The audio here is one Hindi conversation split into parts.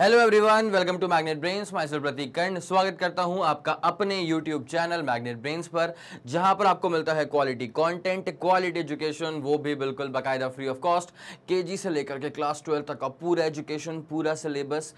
Hello everyone welcome to Magnet Brains माइस प्रतीक कर्ण स्वागत करता हूं आपका अपने यूट्यूब चैनल मैग्नेट ब्रेन्स पर जहां पर आपको मिलता है क्वालिटी कंटेंट क्वालिटी एजुकेशन वो भी बिल्कुल बाकायदा फ्री ऑफ कॉस्ट केजी से लेकर के क्लास ट्वेल्व तक का पूरा एजुकेशन पूरा सिलेबस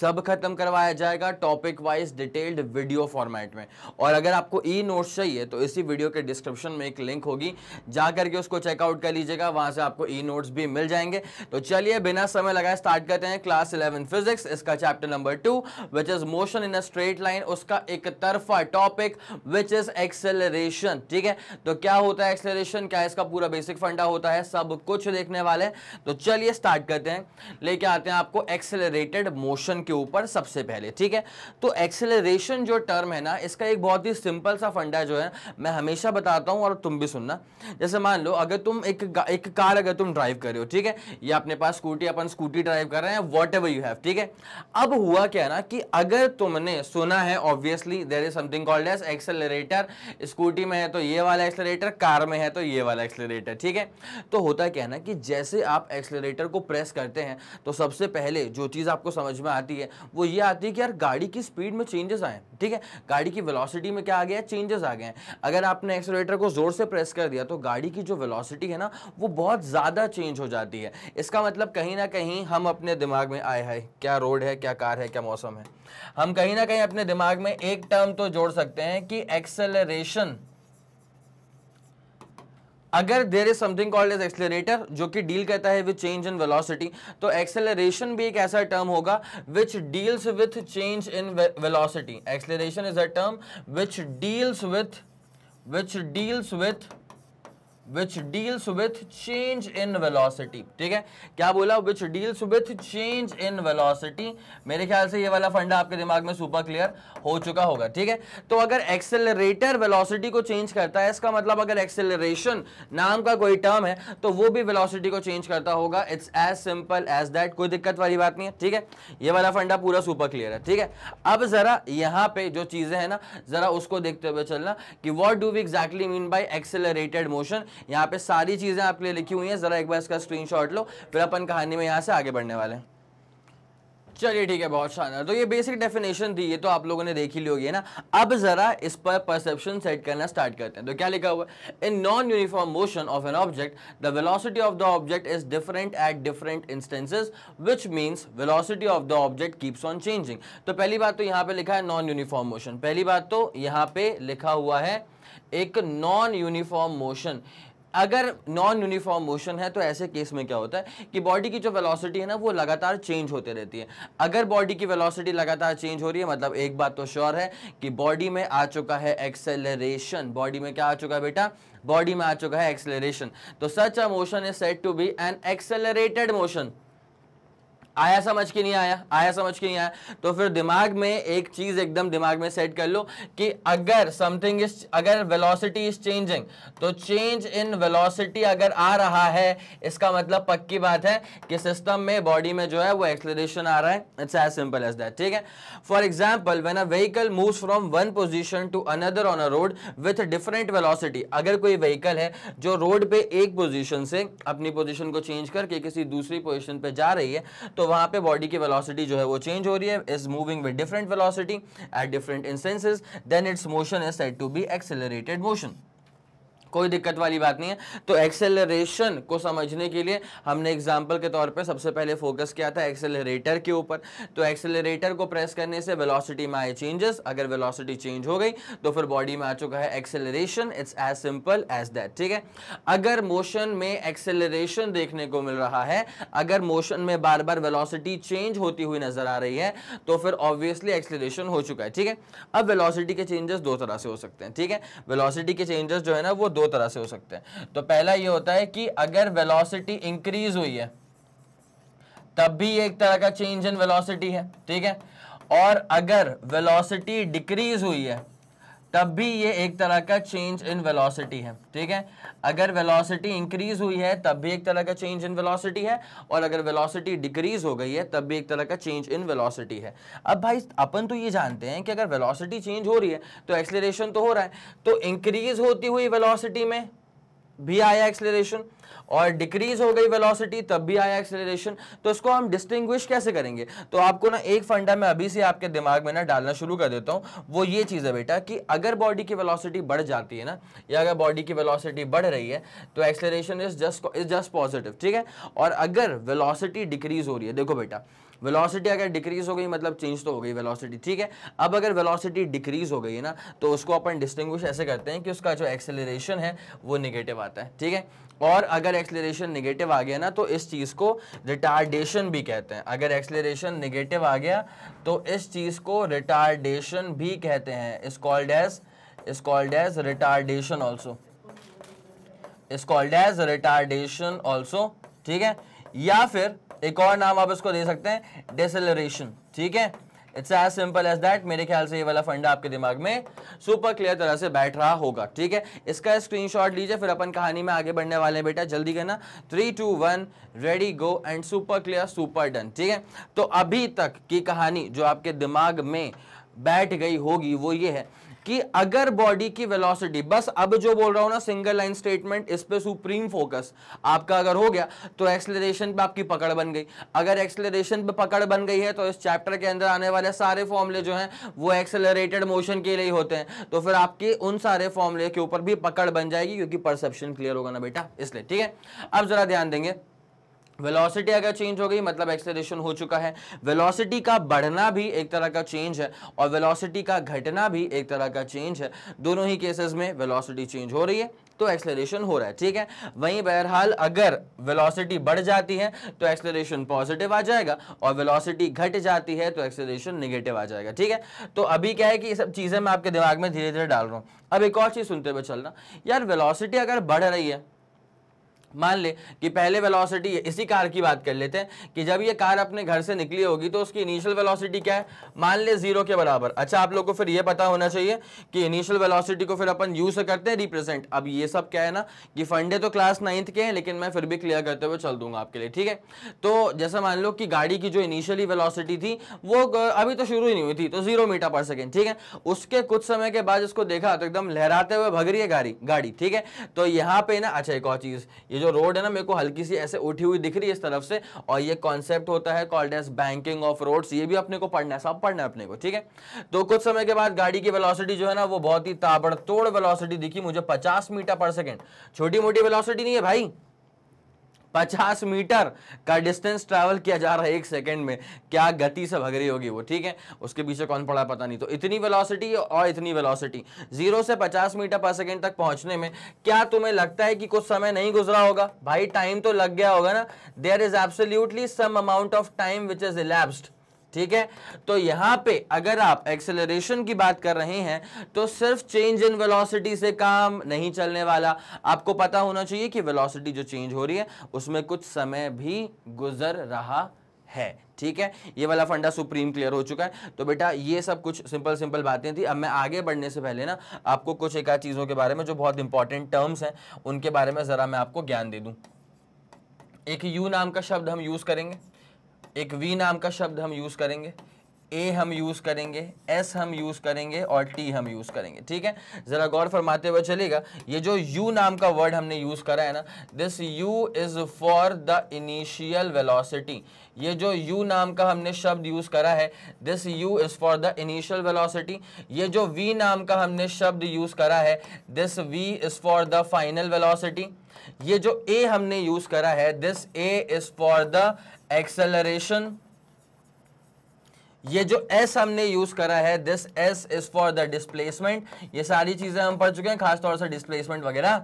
सब खत्म करवाया जाएगा topic wise detailed video format में और अगर आपको ई नोट्स चाहिए तो इसी वीडियो के डिस्क्रिप्शन में एक लिंक होगी जा करके उसको चेकआउट कर लीजिएगा वहाँ से आपको ई नोट्स भी मिल जाएंगे तो चलिए बिना समय लगाए स्टार्ट करते हैं क्लास इलेवन फिजिक्स इसका chapter number two which is motion in a straight line उसका एक तरफा टॉपिक विच इज एक्सेलरेशन ठीक है तो क्या होता है एक्सेलरेशन क्या है इसका पूरा बेसिक फंडा होता है सब कुछ देखने वाले तो चलिए स्टार्ट करते हैं लेके आते हैं आपको एक्सेलरेटेड मोशन के ऊपर सबसे पहले ठीक है तो एक्सेलरेशन जो टर्म है ना इसका एक बहुत ही सिंपल सा फंडा जो है मैं हमेशा बताता हूं और तुम भी सुनना जैसे मान लो अगर तुम एक एक कार अगर तुम ड्राइव कर रहे हो ठीक है या अपने पास स्कूटी अपन स्कूटी ड्राइव कर रहे हैं वॉट यू हैव ठीक है है अब हुआ क्या ना कि अगर तुमने सुना है obviously there is something called as accelerator scooty में है तो ये वाला एक्सेलरेटर कार में है तो ये वाला एक्सेलरेटर ठीक है तो होता क्या ना कि जैसे आप एक्सेलरेटर को प्रेस करते हैं तो सबसे पहले जो चीज़ आपको समझ में आती है वो ये आती है कि यार गाड़ी की स्पीड में चेंजेस आए ठीक है गाड़ी की वेलोसिटी में क्या आ गया चेंजेस आ गए हैं अगर आपने एक्सेलरेटर को ज़ोर से प्रेस कर दिया तो गाड़ी की जो वेलोसिटी है ना वो बहुत ज़्यादा चेंज हो जाती है इसका मतलब कहीं ना कहीं हम अपने दिमाग में आए हाय क्या क्या रोड है क्या कार है क्या मौसम है हम कहीं ना कहीं अपने दिमाग में एक टर्म तो जोड़ सकते हैं कि एक्सेलरेशन अगर there is something called is accelerator जो कि डील करता है विद चेंज इन वेलोसिटी तो एक्सेलरेशन भी एक ऐसा टर्म होगा which deals with change in velocity acceleration is a term which deals with which deals with which deals with change in velocity ठीक है क्या बोला which deals with change in velocity मेरे ख्याल से ये वाला फंडा आपके दिमाग में सुपर क्लियर हो चुका होगा ठीक है तो अगर एक्सेलरेटर वेलोसिटी को चेंज करता है इसका मतलब अगर एक्सेलरेशन नाम का कोई टर्म है तो वो भी वेलोसिटी को चेंज करता होगा it's as simple as that कोई दिक्कत वाली बात नहीं है ठीक है ये वाला फंडा पूरा सुपर क्लियर है ठीक है अब जरा यहाँ पे जो चीजें हैं ना जरा उसको देखते हुए चलना कि what do we exactly mean by accelerated motion यहाँ पे सारी चीज़ें आपके लिए लिखी हुई हैं ज़रा एक बार इसका स्क्रीनशॉट लो फिर अपन कहानी में यहाँ से आगे बढ़ने वाले चलिए ठीक है बहुत शानदार तो ये बेसिक डेफिनेशन थी ये तो आप लोगों ने देखी ली होगी है ना अब जरा इस पर परसेप्शन सेट करना स्टार्ट करते हैं तो क्या लिखा हुआ in non uniform motion of an object the velocity of the object is different at different instances which means velocity of the object keeps on changing तो पहली बात तो यहाँ पे लिखा है नॉन यूनिफॉर्म मोशन पहली बात तो यहाँ पे लिखा हुआ है एक नॉन यूनिफॉर्म मोशन अगर नॉन यूनिफॉर्म मोशन है तो ऐसे केस में क्या होता है कि बॉडी की जो वेलोसिटी है ना वो लगातार चेंज होते रहती है अगर बॉडी की वेलोसिटी लगातार चेंज हो रही है मतलब एक बात तो श्योर है कि बॉडी में आ चुका है एक्सेलरेशन बॉडी में क्या आ चुका है बेटा बॉडी में आ चुका है एक्सेलरेशन तो such a motion is set to be an accelerated motion आया समझ के नहीं आया आया समझ के नहीं आया तो फिर दिमाग में एक चीज़ एकदम दिमाग में सेट कर लो कि अगर समथिंग इज अगर वेलोसिटी इज चेंजिंग तो चेंज इन वेलोसिटी अगर आ रहा है इसका मतलब पक्की बात है कि सिस्टम में बॉडी में जो है वो एक्सलेशन आ रहा है it's as simple as that ठीक है for example when a vehicle move from one position to another on a road with different velocity अगर कोई व्हीकल है जो रोड पे एक पोजिशन से अपनी पोजिशन को चेंज करके किसी दूसरी पोजिशन पर जा रही है तो तो वहाँ पे बॉडी की वेलोसिटी जो है वो चेंज हो रही है is moving with different velocity at different instances then its motion is set to be accelerated motion कोई दिक्कत वाली बात नहीं है तो एक्सेलरेशन को समझने के लिए हमने एग्जाम्पल के तौर पे सबसे पहले फोकस किया था एक्सेलरेटर के ऊपर तो एक्सेलरेटर को प्रेस करने से वेलोसिटी में आए चेंजेस अगर वेलोसिटी चेंज हो गई तो फिर बॉडी में आ चुका है acceleration it's as simple as that ठीक है अगर मोशन में एक्सेलरेशन देखने को मिल रहा है अगर मोशन में बार बार वेलॉसिटी चेंज होती हुई नजर आ रही है तो फिर ऑब्वियसली एक्सेलरेशन हो चुका है ठीक है अब वेलॉसिटी के चेंजेस दो तरह से हो सकते हैं ठीक है वेलॉसिटी के चेंजेस जो है ना वो दो तरह से हो सकते हैं तो पहला ये होता है कि अगर वेलोसिटी इंक्रीज हुई है तब भी एक तरह का चेंज इन वेलोसिटी है ठीक है और अगर वेलोसिटी डिक्रीज हुई है तब भी ये एक तरह का चेंज इन वेलोसिटी है ठीक है अगर वेलोसिटी इंक्रीज हुई है तब भी एक तरह का चेंज इन वेलोसिटी है और अगर वेलोसिटी डिक्रीज हो गई है तब भी एक तरह का चेंज इन वेलोसिटी है अब भाई अपन तो ये जानते हैं कि अगर वेलोसिटी चेंज हो रही है तो एक्सलेशन तो हो रहा है तो इंक्रीज होती हुई वेलोसिटी में भी आया एक्सलेशन और डिक्रीज हो गई वेलोसिटी तब भी आया एक्सलेशन तो इसको हम डिस्टिंग्विश कैसे करेंगे तो आपको ना एक फंडा मैं अभी से आपके दिमाग में ना डालना शुरू कर देता हूँ वो ये चीज़ है बेटा कि अगर बॉडी की वेलोसिटी बढ़ जाती है ना या अगर बॉडी की वेलोसिटी बढ़ रही है तो acceleration is just is just positive ठीक है और अगर वेलॉसिटी डिक्रीज हो रही है देखो बेटा वेलोसिटी अगर डिक्रीज हो गई मतलब चेंज तो हो गई वेलोसिटी ठीक है अब अगर वेलोसिटी डिक्रीज हो गई है ना तो उसको अपन डिस्टिंग्विश ऐसे करते हैं कि उसका जो एक्सेलरेशन है वो निगेटिव आता है ठीक है और अगर एक्सलेशन निगेटिव आ गया ना तो इस चीज़ को रिटार्डेशन भी कहते हैं अगर एक्सेलरेशन निगेटिव आ गया तो इस चीज़ को रिटार्डेशन भी कहते हैं is called as is called as retardation also is called as retardation also ठीक है या फिर एक और नाम आप इसको दे सकते हैं डेसेलरेशन ठीक है it's as simple as that मेरे ख्याल से ये वाला फंडा आपके दिमाग में सुपर क्लियर तरह से बैठ रहा होगा ठीक है इसका स्क्रीनशॉट लीजिए फिर अपन कहानी में आगे बढ़ने वाले हैं बेटा जल्दी करना three two one ready go and super clear super done ठीक है तो अभी तक की कहानी जो आपके दिमाग में बैठ गई होगी वो ये है कि अगर बॉडी की वेलोसिटी बस अब जो बोल रहा हूं ना सिंगल लाइन स्टेटमेंट इस पे सुप्रीम फोकस आपका अगर हो गया तो एक्सलेशन पे आपकी पकड़ बन गई अगर एक्सलेशन पे पकड़ बन गई है तो इस चैप्टर के अंदर आने वाले सारे फॉर्मले जो हैं वो एक्सेलरेटेड मोशन के लिए होते हैं तो फिर आपके उन सारे फॉर्मुले के ऊपर भी पकड़ बन जाएगी क्योंकि परसेप्शन क्लियर होगा ना बेटा इसलिए ठीक है अब जरा ध्यान देंगे वेलोसिटी अगर चेंज हो गई मतलब एक्सेलरेशन हो चुका है वेलोसिटी का बढ़ना भी एक तरह का चेंज है और वेलोसिटी का घटना भी एक तरह का चेंज है दोनों ही केसेस में वेलोसिटी चेंज हो रही है तो एक्सेलरेशन हो रहा है ठीक है वहीं बहरहाल अगर वेलोसिटी बढ़ जाती है तो एक्सेलरेशन पॉजिटिव आ जाएगा और वेलोसिटी घट जाती है तो एक्सेलरेशन निगेटिव आ जाएगा ठीक है तो अभी क्या है कि ये सब चीज़ें मैं आपके दिमाग में धीरे धीरे डाल रहा हूँ अब एक और चीज़ सुनते हुए चलना यार वेलोसिटी अगर बढ़ रही है मान ले कि पहले वेलोसिटी इसी कार की बात कर लेते हैं कि जब ये कार अपने घर से निकली होगी तो उसकी इनिशियल वेलोसिटी क्या है मान ले जीरो के बराबर अच्छा आप लोगों को फिर ये पता होना चाहिए कि इनिशियल वेलोसिटी को फिर अपन यू से करते हैं रिप्रेजेंट अब ये सब क्या है ना कि फंडे तो क्लास नाइन्थ के हैं लेकिन मैं फिर भी क्लियर करते हुए चल दूंगा आपके लिए ठीक है तो जैसा मान लो कि गाड़ी की जो इनिशियली वेलॉसिटी थी वो अभी तो शुरू ही नहीं हुई थी तो जीरो मीटर पर सेकेंड ठीक है उसके कुछ समय के बाद इसको देखा तो एकदम लहराते हुए भग रही है गाड़ी गाड़ी ठीक है तो यहाँ पे ना अच्छा एक और चीज़ ये जो रोड है ना मेरे को हल्की सी ऐसे उठी हुई दिख रही है इस तरफ से और ये कॉन्सेप्ट होता है called as banking of roads ये भी अपने को पढ़ना है सब पढ़ना है अपने को ठीक है तो कुछ समय के बाद गाड़ी की वेलोसिटी जो है ना वो बहुत ही ताबड़तोड़ वेलोसिटी दिखी मुझे पचास मीटर पर सेकेंड छोटी मोटी वेलोसिटी नहीं है भाई पचास मीटर का डिस्टेंस ट्रैवल किया जा रहा है एक सेकंड में क्या गति से भग रही होगी वो ठीक है उसके पीछे कौन पड़ा पता नहीं तो इतनी वेलोसिटी और इतनी वेलोसिटी जीरो से पचास मीटर पर सेकंड तक पहुंचने में क्या तुम्हें लगता है कि कुछ समय नहीं गुजरा होगा भाई टाइम तो लग गया होगा ना there is absolutely some amount of time which is elapsed ठीक है तो यहां पे अगर आप एक्सेलरेशन की बात कर रहे हैं तो सिर्फ चेंज इन वेलोसिटी से काम नहीं चलने वाला आपको पता होना चाहिए कि वेलोसिटी जो चेंज हो रही है उसमें कुछ समय भी गुजर रहा है ठीक है ये वाला फंडा सुप्रीम क्लियर हो चुका है तो बेटा ये सब कुछ सिंपल सिंपल बातें थी अब मैं आगे बढ़ने से पहले ना आपको कुछ एक चीज़ों के बारे में जो बहुत इंपॉर्टेंट टर्म्स हैं उनके बारे में ज़रा मैं आपको ज्ञान दे दूं एक यू नाम का शब्द हम यूज़ करेंगे एक वी नाम का शब्द हम यूज़ करेंगे ए हम यूज़ करेंगे एस हम यूज़ करेंगे और टी हम यूज़ करेंगे ठीक है ज़रा गौर फरमाते हुए चलेगा ये जो यू नाम का वर्ड हमने यूज़ करा है ना this u is for the initial velocity ये जो u नाम का हमने शब्द यूज़ करा है this u is for the initial velocity ये जो v नाम का हमने शब्द यूज़ करा है this v is for the final velocity ये जो a हमने यूज़ करा है this a is for the acceleration ये जो एस हमने यूज करा है this s is for the displacement ये सारी चीजें हम पढ़ चुके हैं खासतौर से डिस्प्लेसमेंट वगैरह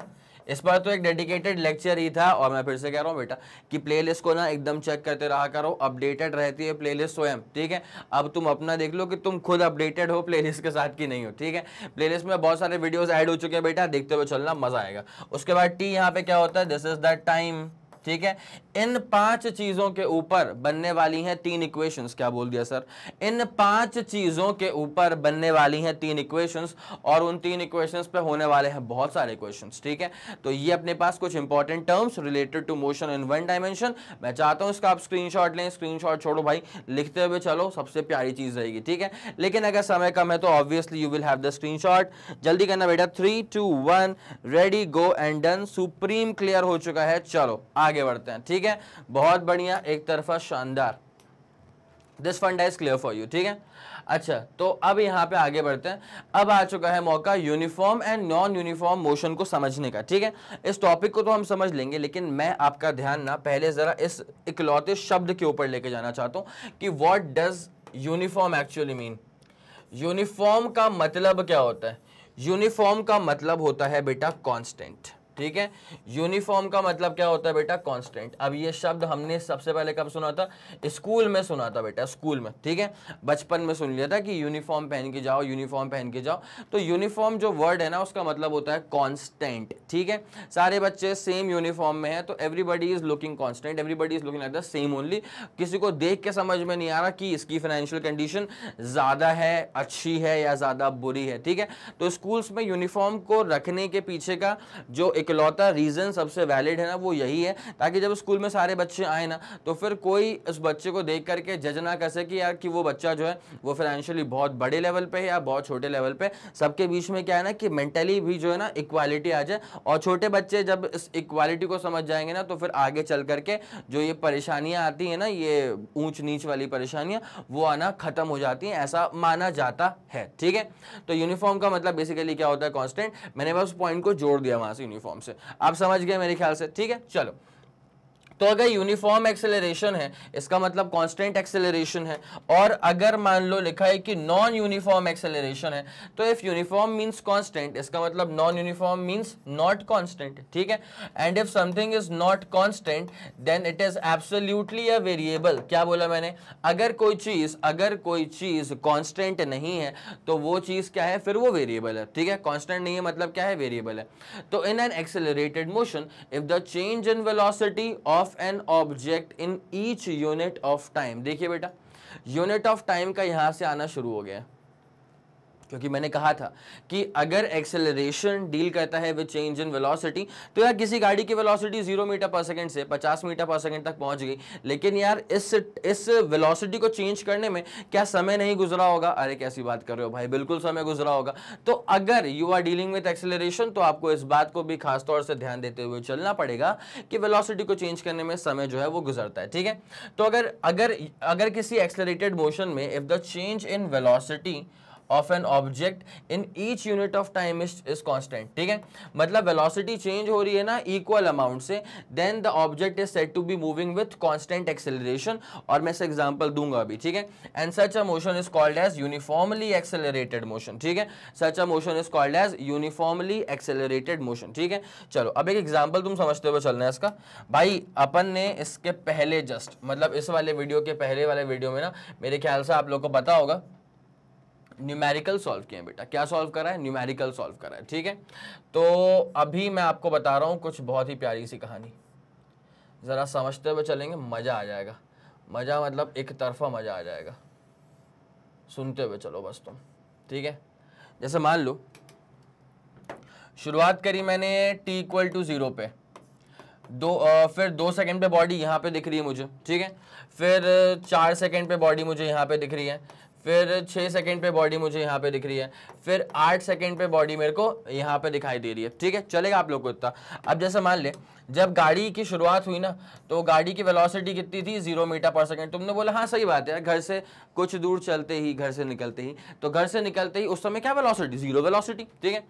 इस पर तो एक डेडिकेटेड लेक्चर ही था और मैं फिर से कह रहा हूँ बेटा कि प्लेलिस्ट को ना एकदम चेक करते रहा करो अपडेटेड रहती है प्लेलिस्ट स्वयं ठीक है अब तुम अपना देख लो कि तुम खुद अपडेटेड हो प्लेलिस्ट के साथ की नहीं हो ठीक है प्लेलिस्ट में बहुत सारे वीडियोस ऐड हो चुके हैं बेटा देखते हुए चलना मजा आएगा उसके बाद टी यहाँ पे क्या होता है दिस इज द टाइम ठीक है इन पांच चीजों के ऊपर बनने वाली हैं तीन इक्वेशंस क्या बोल दिया सर इन पांच चीजों के ऊपर बनने वाली हैं तीन इक्वेशंस और उन तीन इक्वेशंस पे होने वाले हैं बहुत सारे क्वेश्चंस ठीक है तो ये अपने पास कुछ important terms related to motion in one dimension मैं चाहता हूं इसका आप शॉट लें शॉट छोड़ो भाई लिखते हुए चलो सबसे प्यारी चीज रहेगी ठीक है लेकिन अगर समय कम है तो obviously you will have the shot जल्दी करना बेटा three two one ready go and done supreme clear हो चुका है चलो आगे बढ़ते हैं ठीक ठीक है बहुत बढ़िया एक तरफा शानदार this fund is clear for you ठीक है अच्छा तो अब यहाँ पे आगे बढ़ते हैं अब आ चुका है मौका uniform and non uniform motion को समझने का ठीक है इस टॉपिक को तो हम समझ लेंगे लेकिन मैं आपका ध्यान ना पहले ज़रा इस इकलौते शब्द के ऊपर लेके जाना चाहता हूँ कि what does uniform actually mean uniform का मतलब क्या होता है यूनिफॉर्म का मतलब होता है बेटा कॉन्स्टेंट ठीक है यूनिफॉर्म का मतलब क्या होता है बेटा कांस्टेंट अब ये शब्द हमने सबसे पहले कब सुना था स्कूल में सुना था बेटा स्कूल में ठीक है बचपन में सुन लिया था कि यूनिफॉर्म पहन के जाओ यूनिफॉर्म पहन के जाओ तो यूनिफॉर्म जो वर्ड है ना उसका मतलब होता है कॉन्स्टेंट ठीक है सारे बच्चे सेम यूनिफॉर्म में है तो everybody is looking constant everybody is looking like the same only किसी को देख के समझ में नहीं आ रहा कि इसकी फाइनेंशियल कंडीशन ज़्यादा है अच्छी है या ज़्यादा बुरी है ठीक है तो स्कूल्स में यूनिफॉर्म को रखने के पीछे का जो इकलौता रीज़न सबसे वैलिड है ना वो यही है ताकि जब स्कूल में सारे बच्चे आए ना तो फिर कोई उस बच्चे को देख करके जज ना कर सके यार कि वो बच्चा जो है वो फाइनेंशियली बहुत बड़े लेवल पे है या बहुत छोटे लेवल पे सबके बीच में क्या है ना कि मेंटली भी जो है ना इक्वालिटी आ जाए और छोटे बच्चे जब इस इक्वालिटी को समझ जाएंगे ना तो फिर आगे चल करके जो ये परेशानियाँ आती हैं ना ये ऊँच नीच वाली परेशानियाँ वो आना ख़त्म हो जाती हैं ऐसा माना जाता है ठीक है तो यूनिफॉर्म का मतलब बेसिकली क्या होता है कॉन्स्टेंट मैंने बस पॉइंट को जोड़ दिया वहाँ से यूनिफॉर्म फॉर्म से आप समझ गए मेरे ख्याल से ठीक है चलो तो अगर यूनिफॉर्म एक्सेलरेशन है इसका मतलब कांस्टेंट एक्सेलरेशन है और अगर मान लो लिखा है कि नॉन यूनिफॉर्म एक्सेलरेशन है तो इफ़ यूनिफॉर्म मीन्स कांस्टेंट इसका मतलब non uniform means not constant ठीक है and if something is not constant then it is absolutely a variable क्या बोला मैंने अगर कोई चीज़ अगर कोई चीज़ कॉन्स्टेंट नहीं है तो वो चीज़ क्या है फिर वो वेरिएबल है ठीक है कॉन्स्टेंट नहीं है मतलब क्या है वेरिएबल है तो in an accelerated motion if the change in velocity of of an object in each unit of time देखिए बेटा यूनिट ऑफ टाइम का यहां से आना शुरू हो गया क्योंकि मैंने कहा था कि अगर एक्सेलरेशन डील करता है विद चेंज इन वेलोसिटी तो यार किसी गाड़ी की velocity zero meter per second से पचास मीटर पर सेकंड तक पहुंच गई लेकिन यार इस इस वेलोसिटी को चेंज करने में क्या समय नहीं गुजरा होगा अरे कैसी बात कर रहे हो भाई बिल्कुल समय गुजरा होगा तो अगर you are dealing with acceleration तो आपको इस बात को भी खासतौर से ध्यान देते हुए चलना पड़ेगा कि वेलासिटी को चेंज करने में समय जो है वो गुजरता है ठीक है तो अगर अगर अगर किसी एक्सेलरेटेड मोशन में if the change in velocity of an object in each unit of time is is constant ठीक है मतलब वेलोसिटी चेंज हो रही है ना इक्वल अमाउंट से then the object is set to be moving with constant acceleration और मैं इसे एग्जाम्पल दूंगा अभी ठीक है and such a motion is called as uniformly accelerated motion ठीक है such a motion is called as uniformly accelerated motion ठीक है चलो अब एक एग्जाम्पल तुम समझते हो चलना है इसका भाई अपन ने इसके पहले जस्ट मतलब इस वाले वीडियो के पहले वाले वीडियो में ना मेरे ख्याल से आप लोग को पता होगा न्यूमेरिकल सॉल्व किए बेटा क्या सॉल्व करा है न्यूमेरिकल सॉल्व करा है ठीक है तो अभी मैं आपको बता रहा हूँ कुछ बहुत ही प्यारी सी कहानी ज़रा समझते हुए चलेंगे मज़ा आ जाएगा मज़ा मतलब एक तरफा मज़ा आ जाएगा सुनते हुए चलो बस तुम ठीक है जैसे मान लो शुरुआत करी मैंने टी इक्वल टू ज़ीरो पे दो आ, फिर दो सेकंड पे बॉडी यहाँ पे दिख रही है मुझे ठीक है फिर चार सेकंड पे बॉडी मुझे यहाँ पे दिख रही है फिर छः सेकंड पे बॉडी मुझे यहाँ पे दिख रही है फिर आठ सेकेंड पे बॉडी मेरे को यहाँ पे दिखाई दे रही है ठीक है चलेगा आप लोग को इतना अब जैसे मान ले जब गाड़ी की शुरुआत हुई ना तो गाड़ी की वेलोसिटी कितनी थी जीरो मीटर पर सेकेंड तुमने बोला हाँ सही बात है घर से कुछ दूर चलते ही घर से निकलते ही तो घर से निकलते ही उस समय क्या वेलोसिटी जीरो वेलोसिटी ठीक है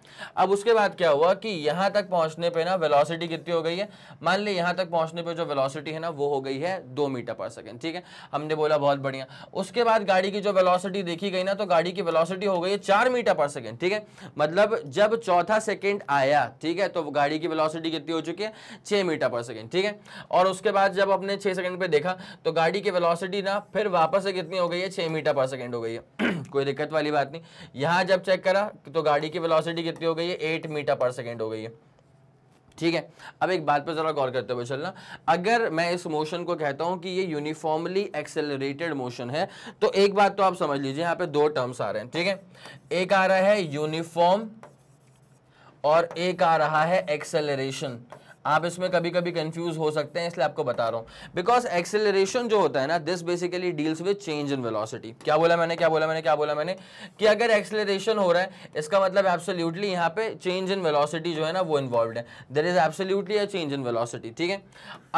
अब उसके बाद क्या हुआ कि यहाँ तक पहुँचने पर ना वेलोसिटी कितनी हो गई है मान ली यहाँ तक पहुँचने पर जो वेलासिटी है ना वो हो गई है दो मीटर पर सेकेंड ठीक है हमने बोला बहुत बढ़िया उसके बाद गाड़ी की जो वेलासिटी देखी गई ना तो गाड़ी की वेलासिटी हो गई है चार मीटर पर पर सेकेंड ठीक है मतलब जब चौथा सेकेंड आया ठीक है तो गाड़ी की वेलोसिटी कितनी हो चुकी है छः मीटर पर सेकेंड ठीक है और उसके बाद जब अपने छः सेकेंड पे देखा तो गाड़ी की वेलोसिटी ना फिर वापस से कितनी हो गई है छः मीटर पर सेकेंड हो गई है कोई दिक्कत वाली बात नहीं यहाँ जब चेक करा तो गाड़ी की वेलोसिटी कितनी हो गई है एट मीटर पर सेकेंड हो गई है ठीक है अब एक बात पर ज़रा गौर करते हुए चलना अगर मैं इस मोशन को कहता हूं कि ये यूनिफॉर्मली एक्सेलरेटेड मोशन है तो एक बात तो आप समझ लीजिए यहां पे दो टर्म्स आ रहे हैं ठीक है एक आ रहा है यूनिफॉर्म और एक आ रहा है एक्सेलरेशन आप इसमें कभी कभी कंफ्यूज हो सकते हैं इसलिए आपको बता रहा हूँ बिकॉज एक्सेलरेशन जो होता है ना this basically deals with change in velocity क्या बोला मैंने क्या बोला मैंने क्या बोला मैंने कि अगर एक्सेलरेशन हो रहा है इसका मतलब एब्सोल्यूटली यहाँ पे चेंज इन वेलोसिटी जो है ना वो इन्वॉल्व है there is absolutely a change in velocity ठीक है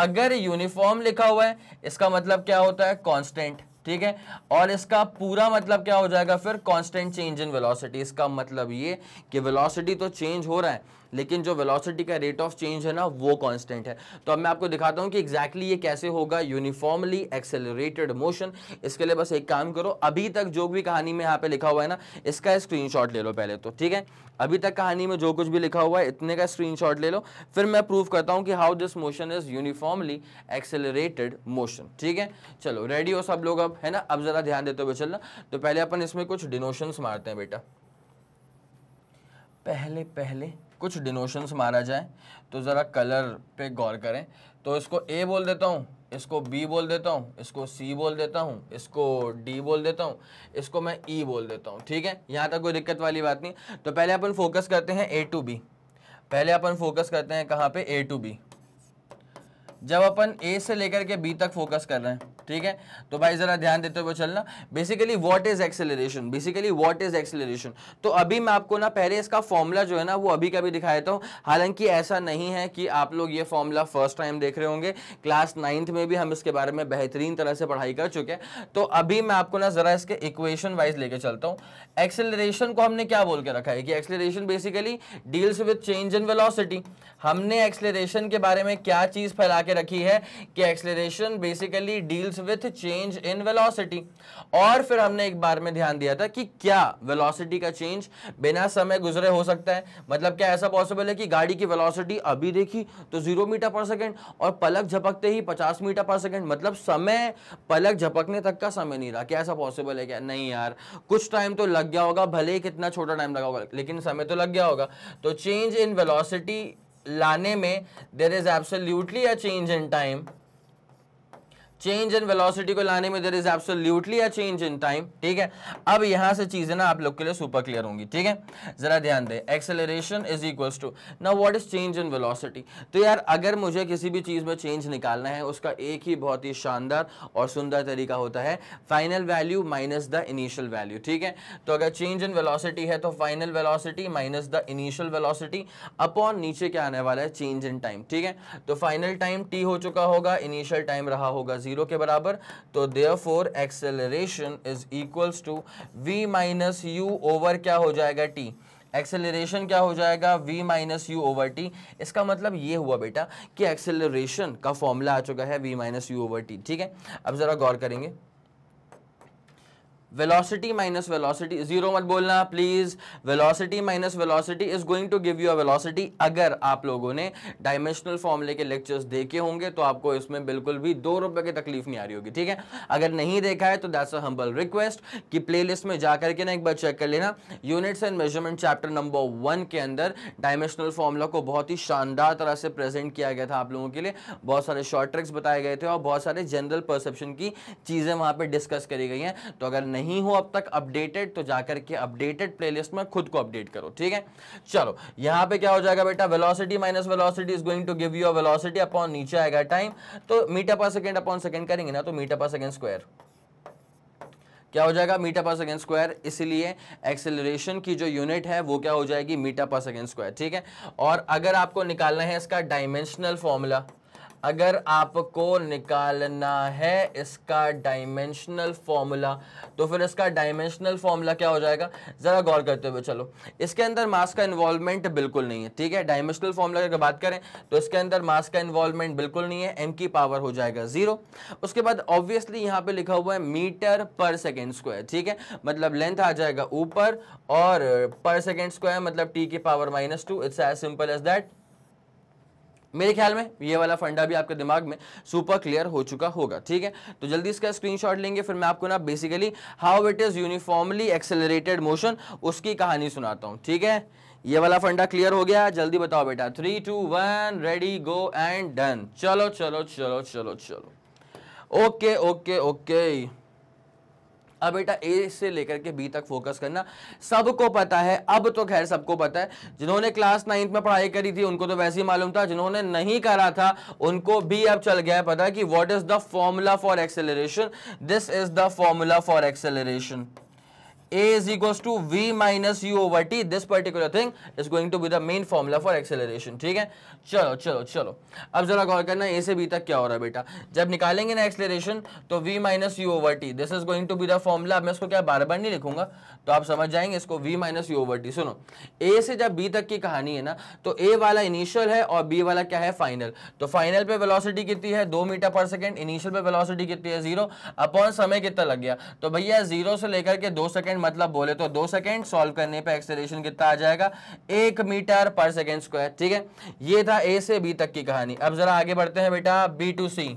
अगर यूनिफॉर्म लिखा हुआ है इसका मतलब क्या होता है कॉन्स्टेंट ठीक है और इसका पूरा मतलब क्या हो जाएगा फिर कॉन्स्टेंट चेंज इन वेलोसिटी इसका मतलब ये कि वेलोसिटी तो चेंज हो रहा है लेकिन जो वेलोसिटी का रेट ऑफ चेंज है ना वो कांस्टेंट है तो अब मैं आपको दिखाता हूं कि एग्जैक्टली exactly ये कैसे होगा यूनिफॉर्मली एक्सेलरेटेड मोशन इसके लिए बस एक काम करो अभी तक जो भी कहानी में यहाँ पे लिखा हुआ है ना इसका स्क्रीन ले लो पहले तो ठीक है अभी तक कहानी में जो कुछ भी लिखा हुआ है इतने का स्क्रीन ले लो फिर मैं प्रूव करता हूँ कि how this motion is uniformly accelerated motion ठीक है चलो रेडी हो सब लोग अब है ना अब ज़रा ध्यान देते हुए चलना तो पहले अपन इसमें कुछ डिनोशंस मारते हैं बेटा पहले पहले कुछ डिनोशंस मारा जाए तो ज़रा कलर पे गौर करें तो इसको ए बोल देता हूँ इसको बी बोल देता हूँ इसको सी बोल देता हूँ इसको डी बोल देता हूँ इसको मैं ई e बोल देता हूँ ठीक है यहाँ तक कोई दिक्कत वाली बात नहीं तो पहले अपन फोकस करते हैं ए टू बी पहले अपन फोकस करते हैं कहाँ पे ए टू बी जब अपन ए से लेकर के बी तक फोकस कर रहे हैं ठीक है तो भाई ज़रा ध्यान देते हुए चलना basically what is acceleration basically what is acceleration तो अभी मैं आपको ना पहले इसका फॉर्मूला जो है ना वो अभी का भी दिखा देता हूँ हालांकि ऐसा नहीं है कि आप लोग ये फॉर्मूला फर्स्ट टाइम देख रहे होंगे क्लास नाइन्थ में भी हम इसके बारे में बेहतरीन तरह से पढ़ाई कर चुके हैं तो अभी मैं आपको ना ज़रा इसके इक्वेशन वाइज लेके चलता हूँ एक्सेलरेशन को हमने क्या बोल के रखा है कि acceleration basically deals with change in velocity हमने एक्सेलरेशन के बारे में क्या चीज़ फैला के रखी है कि acceleration basically deals deals with change in velocity और फिर हमने एक बार में ध्यान दिया था कि क्या वेलोसिटी का चेंज बिना समय गुजरे हो सकता है मतलब क्या ऐसा पॉसिबल है कि गाड़ी की वेलोसिटी अभी देखी तो जीरो मीटर पर सेकेंड और पलक झपकते ही पचास मीटर पर सेकेंड मतलब समय पलक झपकने तक का समय नहीं रहा क्या ऐसा पॉसिबल है क्या नहीं यार कुछ टाइम तो लग गया होगा भले ही कितना छोटा टाइम लगा होगा लेकिन समय तो लग गया होगा तो चेंज इन वेलोसिटी लाने में there is absolutely a change in time change in velocity को लाने में there is absolutely a change in time ठीक है अब यहाँ से चीज़ें ना आप लोग के लिए सुपर क्लियर होंगी ठीक है ज़रा ध्यान दें एक्सेलरेशन इज इक्वल्स टू ना what is change in velocity तो यार अगर मुझे किसी भी चीज़ में चेंज निकालना है उसका एक ही बहुत ही शानदार और सुंदर तरीका होता है final value minus the initial value ठीक है तो अगर चेंज इन वेलोसिटी है तो final velocity minus the initial velocity upon नीचे क्या आने वाला है चेंज इन टाइम ठीक है तो फाइनल टाइम टी हो चुका होगा इनिशियल टाइम रहा होगा जीरो जीरो के बराबर तो therefore acceleration is equals to v minus u over क्या हो जाएगा टी एक्सेलरेशन क्या हो जाएगा v minus u over t इसका मतलब ये हुआ बेटा कि एक्सेलरेशन का फॉर्मूला आ चुका है v minus u over t ठीक है अब ज़रा गौर करेंगे वेलोसिटी माइनस वेलोसिटी जीरो मत बोलना please velocity minus velocity is going to give you a velocity अगर आप लोगों ने डायमेंशनल फॉर्मूले के लेक्चर्स देखे होंगे तो आपको इसमें बिल्कुल भी दो रुपए की तकलीफ नहीं आ रही होगी ठीक है अगर नहीं देखा है तो दैट्स अ हम्बल रिक्वेस्ट कि लिस्ट में जाकर के ना एक बार चेक कर लेना units and measurement chapter number one के अंदर डायमेंशनल फॉर्मूला को बहुत ही शानदार तरह से प्रेजेंट किया गया था आप लोगों के लिए बहुत सारे शॉर्ट ट्रिक्स बताए गए थे और बहुत सारे जनरल परसेप्शन की चीजें वहां पर डिस्कस करी गई हैं तो अगर नहीं नहीं हो अब तक अपडेटेड तो जाकर के अपडेटेड प्लेलिस्ट में खुद को अपडेट करो ठीक है चलो यहां पे क्या हो जाएगा बेटा velocity minus velocity is going to give you velocity upon नीचे आएगा टाइम तो metre per second upon second करेंगे ना तो मीटर पर सेकेंड स्क्वायर क्या हो जाएगा मीटर पर सेकेंड स्क्वायर इसलिए एक्सेलरेशन की जो यूनिट है वो क्या हो जाएगी मीटर पर सेकेंड स्क्वायर ठीक है और अगर आपको निकालना है इसका डायमेंशनल फॉर्मूला अगर आपको निकालना है इसका डायमेंशनल फॉर्मूला तो फिर इसका डायमेंशनल फॉर्मूला क्या हो जाएगा ज़रा गौर करते हुए चलो इसके अंदर मास का इन्वॉल्वमेंट बिल्कुल नहीं है ठीक है डायमेंशनल फॉर्मूला अगर बात करें तो इसके अंदर मास का इन्वॉल्वमेंट बिल्कुल नहीं है एम की पावर हो जाएगा ज़ीरो उसके बाद ऑब्वियसली यहाँ पर लिखा हुआ है मीटर पर सेकेंड स्क्वायर ठीक है मतलब लेंथ आ जाएगा ऊपर और पर सेकेंड स्क्वायर मतलब टी की power minus two it's as simple as that मेरे ख्याल में ये वाला फंडा भी आपके दिमाग में सुपर क्लियर हो चुका होगा ठीक है तो जल्दी इसका स्क्रीनशॉट लेंगे फिर मैं आपको ना basically how it is uniformly accelerated motion उसकी कहानी सुनाता हूँ ठीक है ये वाला फंडा क्लियर हो गया जल्दी बताओ बेटा three two one ready go and done चलो चलो चलो चलो चलो ओके ओके ओके अब बेटा ए से लेकर के बी तक फोकस करना सबको पता है अब तो खैर सबको पता है जिन्होंने क्लास नाइन्थ में पढ़ाई करी थी उनको तो वैसे ही मालूम था जिन्होंने नहीं करा था उनको भी अब चल गया है पता कि what is the formula for acceleration this is the formula for acceleration a is equals to v minus u over t this particular thing is going to be the main formula for acceleration ठीक है चलो चलो चलो अब जरा गौर करना a से b तक क्या हो रहा है बेटा जब निकालेंगे ना एक्सेलरेशन तो v minus u over t this is going to be the formula मैं इसको क्या बार बार नहीं लिखूंगा तो आप समझ जाएंगे इसको v minus u over t सुनो a से जब b तक की कहानी है ना तो a वाला इनिशियल है और b वाला क्या है फाइनल तो फाइनल पे वेलोसिटी कितनी है दो मीटर पर सेकेंड इनिशियल पे वेलोसिटी कितनी है जीरो अपॉन समय कितना लग गया तो भैया जीरो से लेकर के दो सेकेंड मतलब बोले तो दो सेकेंड सॉल्व करने पर एक्सेलेशन कितना आ जाएगा एक मीटर पर सेकेंड स्क्वायर ठीक है ये था ए से बी तक की कहानी अब जरा आगे बढ़ते हैं बेटा बी टू सी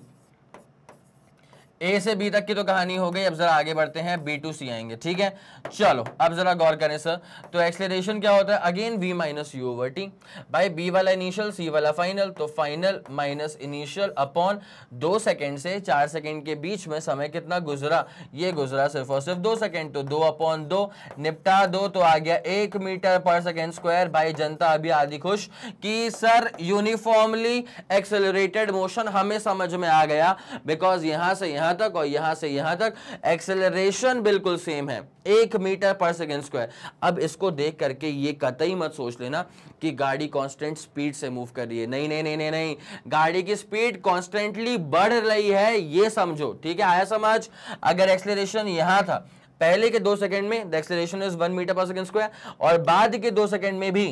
ए से बी तक की तो कहानी हो गई अब जरा आगे बढ़ते हैं बी टू सी आएंगे ठीक है चलो अब जरा गौर करें सर तो एक्सलेशन क्या होता है again v minus u over t by B वाला इनिशियल सी वाला फाइनल तो फाइनल माइनस इनिशियल अपॉन दो सेकेंड से चार सेकेंड के बीच में समय कितना गुजरा ये गुजरा सिर्फ और सिर्फ दो सेकेंड तो दो अपॉन दो निपटा दो तो आ गया एक metre per second square by जनता अभी आधी खुश कि सर यूनिफॉर्मली एक्सेलरेटेड मोशन हमें समझ में आ गया बिकॉज यहां से यहां यहां तक और यहां से यहां तक एक्सेलरेशन बिल्कुल सेम है एक मीटर पर सेकेंड स्क्वायर अब इसको देख करके ये कतई मत सोच लेना कि गाड़ी कांस्टेंट स्पीड से मूव कर रही है नहीं नहीं नहीं नहीं नहीं गाड़ी की स्पीड कांस्टेंटली बढ़ रही है ये समझो ठीक है आया समझ अगर एक्सेलरेशन यहां था पहले के दो सेकंड में the acceleration is one metre per second square और बाद के दो सेकंड में भी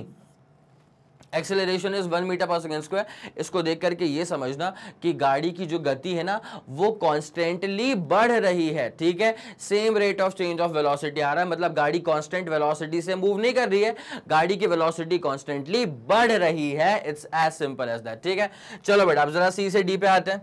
acceleration is one metre per second square इसको देख करके ये समझना कि गाड़ी की जो गति है ना वो कॉन्स्टेंटली बढ़ रही है ठीक है same rate of change of velocity आ रहा है मतलब गाड़ी कॉन्स्टेंट वेलोसिटी से मूव नहीं कर रही है गाड़ी की वेलोसिटी कॉन्स्टेंटली बढ़ रही है it's as simple as that ठीक है चलो बेटा आप जरा सी से डी पे आते हैं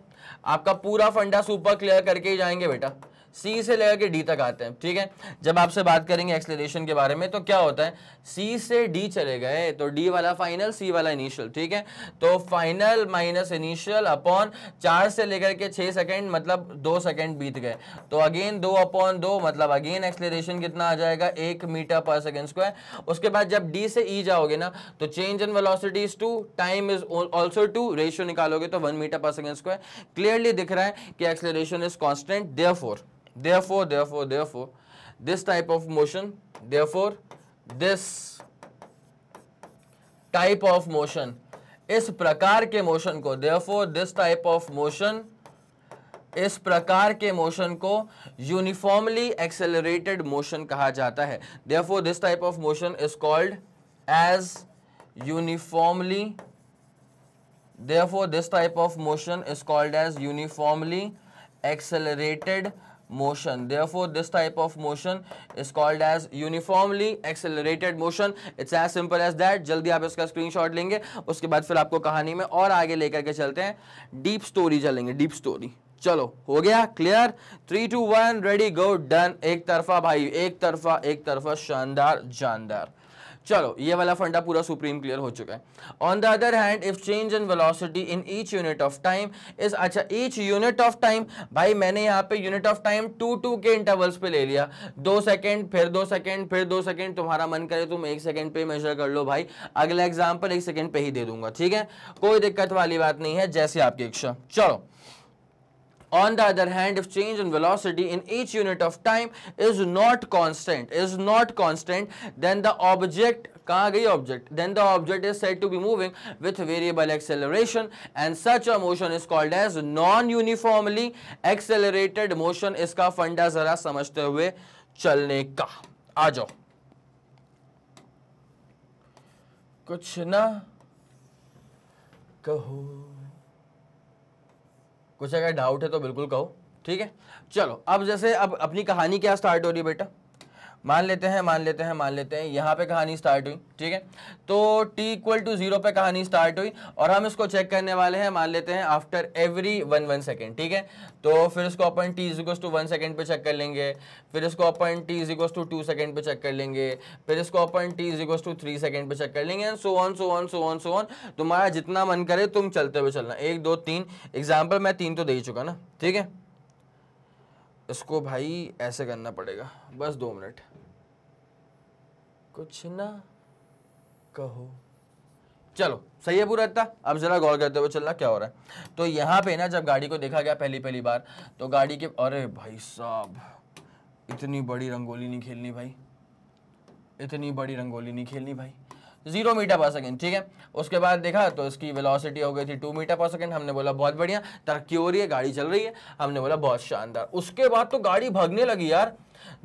आपका पूरा फंडा सुपर क्लियर करके ही जाएंगे बेटा सी से लेकर के डी तक आते हैं ठीक है जब आपसे बात करेंगे एक्सलेशन के बारे में तो क्या होता है सी से डी चले गए तो डी वाला फाइनल सी वाला इनिशियल ठीक है तो फाइनल माइनस इनिशियल अपॉन चार से लेकर के छः सेकेंड मतलब दो सेकेंड बीत गए तो अगेन दो अपॉन दो मतलब अगेन एक्सलेशन कितना आ जाएगा एक मीटर पर सेकेंड स्क्वायर उसके बाद जब डी से ई e जाओगे ना तो change in velocity is two time is also two ratio निकालोगे तो one metre per second square clearly दिख रहा है कि acceleration is constant there therefore therefore therefore this type of motion therefore this type of motion इस प्रकार के मोशन को therefore this type of motion इस प्रकार के मोशन को यूनिफॉर्मली एक्सेलरेटेड मोशन कहा जाता है therefore this type of motion is called as uniformly therefore this type of motion is called as uniformly accelerated motion therefore this type of motion is called as uniformly accelerated motion it's as simple as that जल्दी आप इसका स्क्रीन शॉट लेंगे उसके बाद फिर आपको कहानी में और आगे लेकर के चलते हैं डीप स्टोरी चलेंगे डीप स्टोरी चलो हो गया clear three two one ready go done एक तरफा भाई एक तरफा एक तरफा शानदार जानदार चलो ये वाला फंडा पूरा सुप्रीम क्लियर हो चुका है on the other hand if change in velocity in each unit of time is अच्छा ईच यूनिट ऑफ टाइम भाई मैंने यहाँ पे unit of time two two के इंटरवल्स पे ले लिया दो सेकेंड फिर दो सेकेंड फिर दो सेकेंड तुम्हारा मन करे तुम एक सेकेंड पे मेजर कर लो भाई अगला एग्जाम्पल एक सेकेंड पे ही दे दूंगा ठीक है कोई दिक्कत वाली बात नहीं है जैसे आपकी इच्छा चलो On the other hand, if change in velocity in each unit of time is not constant, is not constant, then the object कहाँ गई object then the object is set to be moving with variable acceleration and such a motion is called as non uniformly accelerated motion इसका फंडा जरा समझते हुए चलने का आ जाओ कुछ ना कहो कुछ अगर डाउट है तो बिल्कुल कहो ठीक है चलो अब जैसे अब अपनी कहानी क्या स्टार्ट हो रही है बेटा मान लेते हैं मान लेते हैं मान लेते हैं यहाँ पे कहानी स्टार्ट हुई ठीक है तो t इक्वल टू जीरो पे कहानी स्टार्ट हुई और हम इसको चेक करने वाले हैं मान लेते हैं after every one one second ठीक है तो फिर इसको अपन t equals to one second पे चेक कर लेंगे फिर इसको अपन t equals to two second पे चेक कर लेंगे फिर इसको अपन t equals to three second पे चेक कर लेंगे and so on so on so on so on तुम्हारा जितना मन करे तुम चलते हुए चलना एक दो तीन एग्जाम्पल मैं तीन तो दे ही चुका ना ठीक है इसको भाई ऐसे करना पड़ेगा बस दो मिनट कुछ ना कहो चलो सही है पूरा इतना अब जरा गौर करते हुए चलना क्या हो रहा है तो यहाँ पे ना जब गाड़ी को देखा गया पहली पहली बार तो गाड़ी के अरे भाई साहब इतनी बड़ी रंगोली नहीं खेलनी भाई इतनी बड़ी रंगोली नहीं खेलनी भाई जीरो मीटर पर सेकेंड ठीक है उसके बाद देखा तो इसकी वेलोसिटी हो गई थी टू मीटर पर सेकेंड हमने बोला बहुत बढ़िया तरक्की हो रही है गाड़ी चल रही है हमने बोला बहुत शानदार उसके बाद तो गाड़ी भागने लगी यार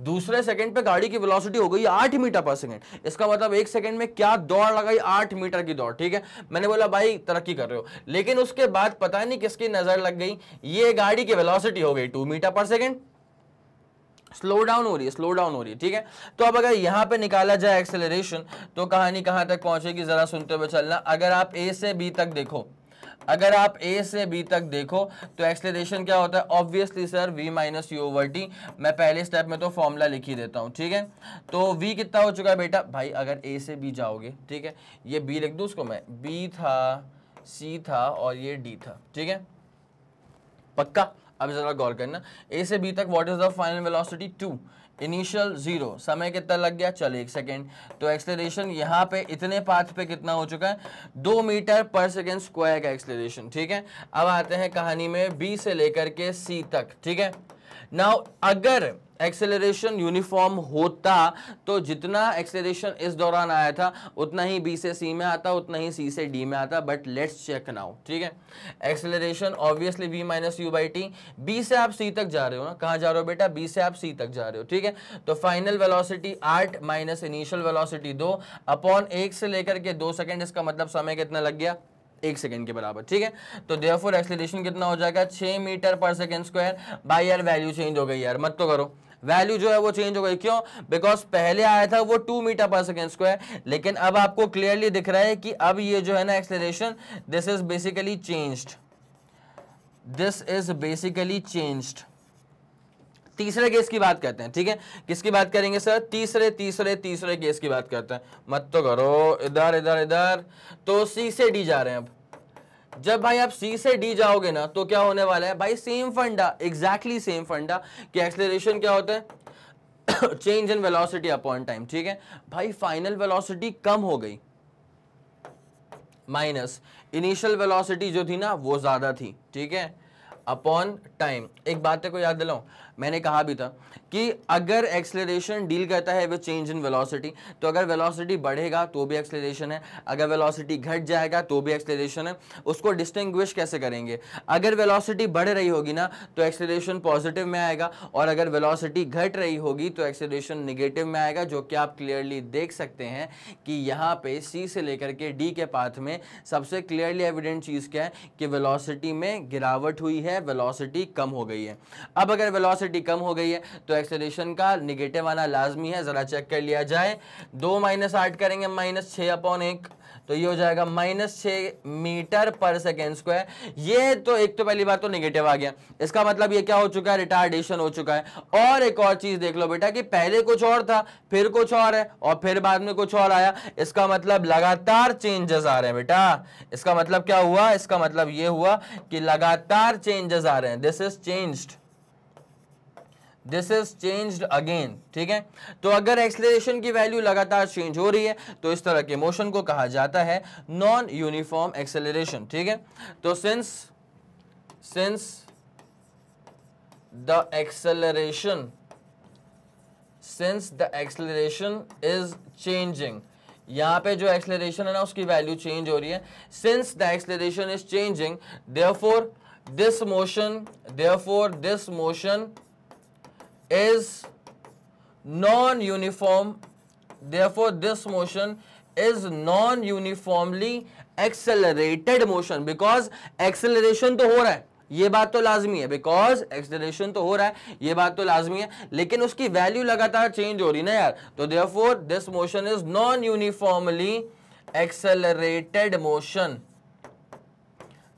दूसरे सेकंड पे गाड़ी की वेलोसिटी हो गई आठ मीटर पर सेकंड इसका मतलब एक सेकंड में क्या दौड़ लगाई आठ मीटर की दौड़ ठीक है मैंने बोला भाई तरक्की कर रहे हो लेकिन उसके बाद पता नहीं किसकी नजर लग गई ये गाड़ी की वेलोसिटी हो गई two metre per second slow down हो रही है स्लो डाउन हो रही है ठीक है तो अब अगर यहाँ पे निकाला जाए एक्सेलरेशन तो कहानी कहाँ तक पहुँचेगी ज़रा सुनते हुए चलना अगर आप ए से बी तक देखो अगर आप ए से बी तक देखो तो एक्सेलरेशन क्या होता है obviously sir v minus u over t मैं पहले स्टेप में तो फॉर्मूला लिख ही देता हूँ ठीक है तो वी कितना हो चुका है बेटा भाई अगर ए से बी जाओगे ठीक है ये बी लिख दूँ उसको मैं बी था सी था और ये डी था ठीक है पक्का अब जरा गौर करना ए से बी तक what is the final velocity two initial zero समय कितना लग गया चलो एक सेकेंड तो एक्सलेशन यहाँ पे इतने पाथ पे कितना हो चुका है दो मीटर पर सेकेंड स्क्वायर का एक्सलेशन ठीक है अब आते हैं कहानी में बी से लेकर के सी तक ठीक है नाउ अगर एक्सेलरेशन यूनिफॉर्म होता तो जितना एक्सेलरेशन इस दौरान आया था उतना ही बी से सी में आता उतना ही सी से डी में आता बट लेट्स चेक नाउ ठीक है acceleration obviously v minus u by t B से आप सी तक जा रहे हो ना कहाँ जा रहे हो बेटा बी से आप सी तक जा रहे हो ठीक है तो फाइनल वेलोसिटी आठ माइनस इनिशियल वेलोसिटी दो अपॉन एक से लेकर के दो सेकेंड इसका मतलब समय कितना लग गया एक सेकेंड के बराबर ठीक है तो देयरफॉर एक्सेलरेशन कितना हो जाएगा छह metre per second square by यार वैल्यू चेंज हो गई यार मत तो करो वैल्यू जो है वो चेंज हो गई क्यों बिकॉज पहले आया था वो two metre per second square लेकिन अब आपको क्लियरली दिख रहा है कि अब ये जो है ना acceleration this is basically changed this is basically changed तीसरे केस की बात करते हैं ठीक है किसकी बात करेंगे सर तीसरे तीसरे तीसरे केस की बात करते हैं मत तो करो इधर इधर इधर तो सी से डी जा रहे हैं अब जब भाई आप सी से डी जाओगे ना तो क्या होने वाला है भाई सेम फंडा एग्जैक्टली सेम फंडा कि एक्सलेशन क्या होता है change in velocity upon time ठीक है भाई फाइनल वेलोसिटी कम हो गई माइनस इनिशियल वेलोसिटी जो थी ना वो ज़्यादा थी ठीक है अपॉन टाइम एक बात को याद दिलाऊं मैंने कहा भी था कि अगर एक्सलेशन डील करता है विद चेंज इन वेलोसिटी तो अगर वेलोसिटी बढ़ेगा तो भी एक्सलेशन है अगर वेलोसिटी घट जाएगा तो भी एक्सलेशन है उसको डिस्टिंग्विश कैसे करेंगे अगर वेलोसिटी बढ़ रही होगी ना तो एक्सलेशन पॉजिटिव में आएगा और अगर वेलोसिटी घट रही होगी तो एक्सलेशन निगेटिव में आएगा जो कि आप क्लियरली देख सकते हैं कि यहाँ पे सी से लेकर के डी के पाथ में सबसे क्लियरली एविडेंट चीज़ क्या है कि वेलोसिटी में गिरावट हुई है वेलासिटी कम हो गई है अब अगर वेलासिटी वेलोसिटी कम हो गई है तो एक्सेलेशन का निगेटिव आना लाजमी है ज़रा चेक कर लिया जाए दो माइनस आठ करेंगे माइनस छः अपॉन एक तो ये हो जाएगा माइनस छः मीटर पर सेकेंड स्क्वायर ये तो एक तो पहली बार तो निगेटिव आ गया इसका मतलब ये क्या हो चुका है रिटार्डेशन हो चुका है और एक और चीज़ देख लो बेटा कि पहले कुछ और था फिर कुछ और है और फिर बाद में कुछ और आया इसका मतलब लगातार चेंजेस आ रहे हैं बेटा इसका मतलब क्या हुआ इसका मतलब ये हुआ कि लगातार चेंजेस आ रहे हैं this is changed this is change again ठीक है तो अगर एक्सलेशन की वैल्यू लगातार चेंज हो रही है तो इस तरह के मोशन को कहा जाता है नॉन यूनिफॉर्म एक्सेलरेशन ठीक है तो since since the acceleration since the acceleration is changing यहां पे जो एक्सलेशन है ना उसकी वैल्यू चेंज हो रही है since the acceleration is changing for this motion for this motion is non-uniform therefore this motion is non-uniformly accelerated motion because acceleration तो हो रहा है ये बात तो लाजमी है बिकॉज एक्सलेशन तो हो रहा है ये बात तो लाजमी है लेकिन उसकी वैल्यू लगातार चेंज हो रही ना यार तो therefore this motion is non uniformly accelerated motion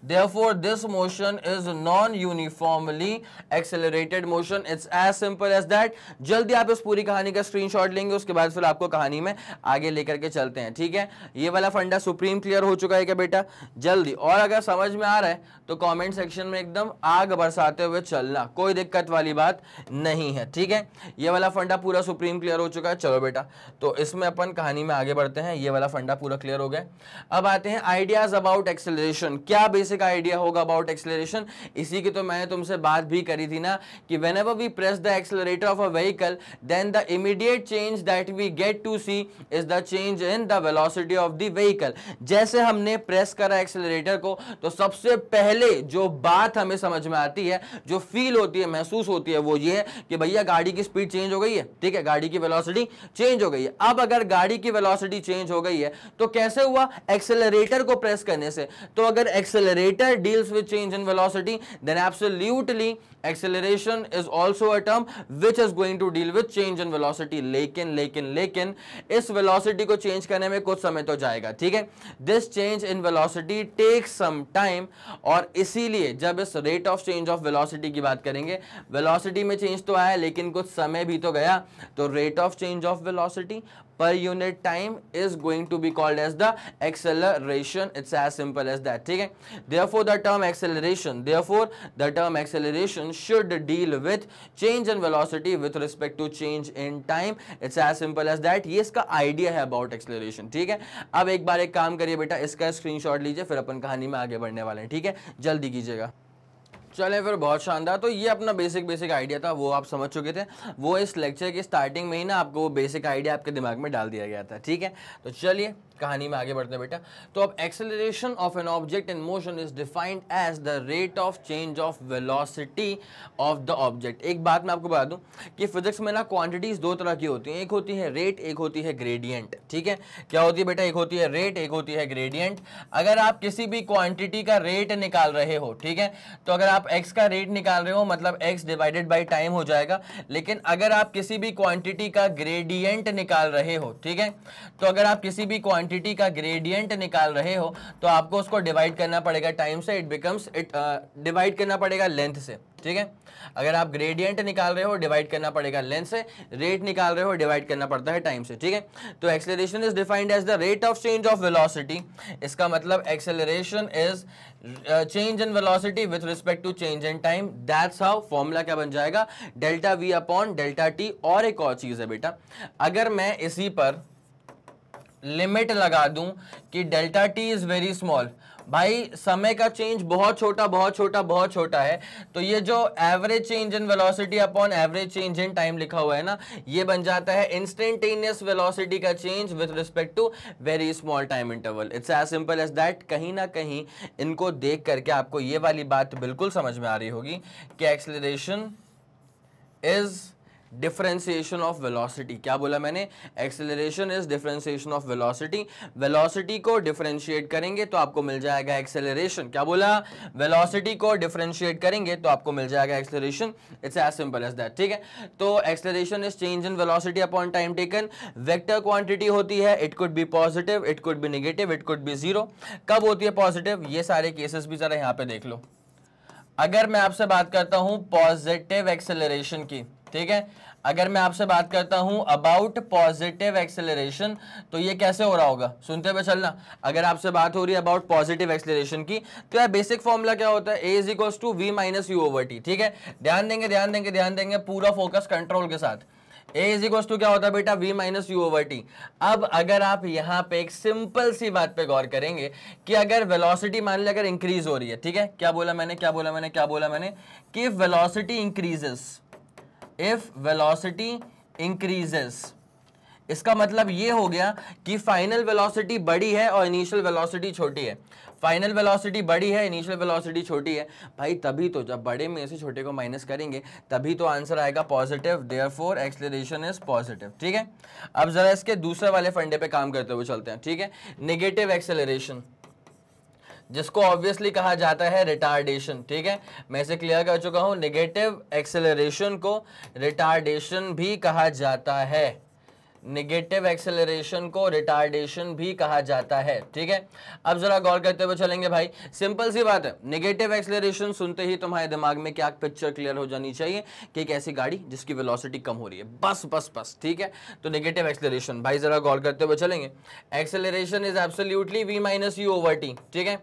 therefore this motion is non uniformly accelerated motion it's as simple as that जल्दी आप इस पूरी कहानी का स्क्रीनशॉट लेंगे उसके बाद फिर आपको कहानी में आगे लेकर के चलते हैं ठीक है ये वाला फंडा सुप्रीम क्लियर हो चुका है क्या बेटा जल्दी और अगर समझ में आ रहा है तो कमेंट सेक्शन में एकदम आग बरसाते हुए चलना कोई दिक्कत वाली बात नहीं है ठीक है ये वाला फंडा पूरा सुप्रीम क्लियर हो चुका है चलो बेटा तो इसमें अपन कहानी में आगे बढ़ते हैं ये वाला फंडा पूरा क्लियर हो गया अब आते हैं आइडियाज अबाउट एक्सेलरेशन क्या बेस बेसिक आइडिया होगा अबाउट एक्सेलरेशन इसी की तो मैंने तुमसे बात भी करी थी ना कि whenever we press the accelerator of a vehicle then the immediate change that we get to see is the change in the velocity of the vehicle जैसे हमने प्रेस करा एक्सेलरेटर को तो सबसे पहले जो बात हमें समझ में आती है जो फील होती है महसूस होती है वो ये है कि भैया गाड़ी की स्पीड चेंज हो गई है ठीक है गाड़ी की वेलोसिटी चेंज हो गई है अब अगर गाड़ी की वेलोसिटी चेंज हो गई है तो कैसे हुआ एक्सेलरेटर को प्रेस करने से तो अगर accelerator accelerator deals with change in velocity, then absolutely acceleration is also a term which is going to deal with change in velocity. lekin lekin lekin is velocity ko change karne mein kuch samay to jayega theek hai This change in velocity takes some time aur isiliye jab is rate of change of velocity ki baat karenge velocity mein change to aaya lekin kuch samay bhi to gaya to rate of change of velocity per unit time is going to be called as the acceleration it's as simple as that ठीक है therefore the term acceleration therefore the term acceleration should deal with change in velocity with respect to change in time it's as simple as that ये इसका आइडिया है अबाउट एक्सेलरेशन ठीक है अब एक बार एक काम करिए बेटा इसका स्क्रीन लीजिए फिर अपन कहानी में आगे बढ़ने वाले हैं ठीक है जल्दी कीजिएगा चलें फिर बहुत शानदार तो ये अपना बेसिक बेसिक आइडिया था वो आप समझ चुके थे वो इस लेक्चर की स्टार्टिंग में ही ना आपको वो बेसिक आइडिया आपके दिमाग में डाल दिया गया था ठीक है तो चलिए कहानी में आगे बढ़ते हैं बेटा तो अब acceleration of an object in motion is defined as the rate of change of velocity of the object एक बात मैं आपको बता दूं कि फिजिक्स में ना क्वांटिटीज दो तरह की होती हैं एक होती है रेट एक होती है ग्रेडियंट ठीक है क्या होती है बेटा एक होती है रेट एक होती है ग्रेडियंट अगर आप किसी भी क्वांटिटी का रेट निकाल रहे हो ठीक है तो अगर आप एक्स का रेट निकाल रहे हो मतलब एक्स डिवाइडेड बाई टाइम हो जाएगा लेकिन अगर आप किसी भी क्वांटिटी का ग्रेडियंट निकाल रहे हो ठीक है तो अगर आप किसी भी क्वांटिटी क्वांटिटी का ग्रेडियंट निकाल रहे हो तो आपको उसको डिवाइड करना पड़ेगा टाइम से इट बिकम्स इट डिवाइड करना पड़ेगा लेंथ से ठीक है अगर आप ग्रेडियंट निकाल रहे हो डिवाइड करना पड़ेगा लेंथ से रेट निकाल रहे हो डिवाइड करना पड़ता है टाइम से ठीक है तो acceleration is defined as the rate of change of velocity इसका मतलब acceleration is change in velocity with respect to change in time that's how formula क्या बन जाएगा delta v upon delta t और एक और चीज़ है बेटा अगर मैं इसी पर लिमिट लगा दूं कि delta t is very small भाई समय का चेंज बहुत छोटा बहुत छोटा बहुत छोटा है तो ये जो average change in velocity upon average change in time लिखा हुआ है ना ये बन जाता है इंस्टेंटेनियस वेलोसिटी का change with respect to very small time interval it's as simple as that कहीं ना कहीं इनको देख करके आपको ये वाली बात बिल्कुल समझ में आ रही होगी कि acceleration is differentiation of velocity क्या बोला मैंने acceleration is differentiation of velocity velocity को डिफ्रेंशिएट करेंगे तो आपको मिल जाएगा एक्सेलरेशन क्या बोला वेलोसिटी को डिफ्रेंशिएट करेंगे तो आपको मिल जाएगा acceleration it's as simple as that ठीक है तो acceleration is change in velocity upon time taken vector quantity होती है it could be positive it could be negative it could be zero कब होती है पॉजिटिव ये सारे केसेस भी जरा यहाँ पे देख लो अगर मैं आपसे बात करता हूँ पॉजिटिव एक्सेलरेशन की ठीक है अगर मैं आपसे बात करता हूं अबाउट पॉजिटिव एक्सेलरेशन तो ये कैसे हो रहा होगा सुनते हुए चलना अगर आपसे बात हो रही है अबाउट पॉजिटिव एक्सेलरेशन की तो यह बेसिक फॉर्मूला क्या होता है a is equal to v minus u over t ठीक है ध्यान देंगे ध्यान देंगे ध्यान देंगे पूरा फोकस कंट्रोल के साथ ए इज इक्वल टू क्या होता है बेटा v minus u over t अब अगर आप यहाँ पे एक सिंपल सी बात पे गौर करेंगे कि अगर वेलोसिटी मान लिया अगर इंक्रीज हो रही है ठीक है क्या बोला मैंने क्या बोला मैंने क्या बोला मैंने कि velocity increases if velocity increases इसका मतलब ये हो गया कि फाइनल वेलोसिटी बड़ी है और इनिशियल वेलोसिटी छोटी है फाइनल वेलोसिटी बड़ी है इनिशियल वेलोसिटी छोटी है भाई तभी तो जब बड़े में से छोटे को माइनस करेंगे तभी तो आंसर आएगा positive therefore acceleration is positive ठीक है अब ज़रा इसके दूसरे वाले फंडे पे काम करते हुए चलते हैं ठीक है निगेटिव एक्सेलरेशन जिसको ऑब्वियसली कहा जाता है रिटार्डेशन ठीक है मैं इसे क्लियर कर चुका हूं निगेटिव एक्सेलरेशन को रिटार्डेशन भी कहा जाता है निगेटिव एक्सेलरेशन को रिटार्डेशन भी कहा जाता है ठीक है अब जरा गौर करते हुए चलेंगे भाई सिंपल सी बात है निगेटिव एक्सेलरेशन सुनते ही तुम्हारे दिमाग में क्या पिक्चर क्लियर हो जानी चाहिए कि एक ऐसी गाड़ी जिसकी वेलोसिटी कम हो रही है बस बस बस ठीक है तो निगेटिव एक्सेलरेशन भाई जरा गौर करते हुए चलेंगे acceleration is absolutely v minus u over t ठीक है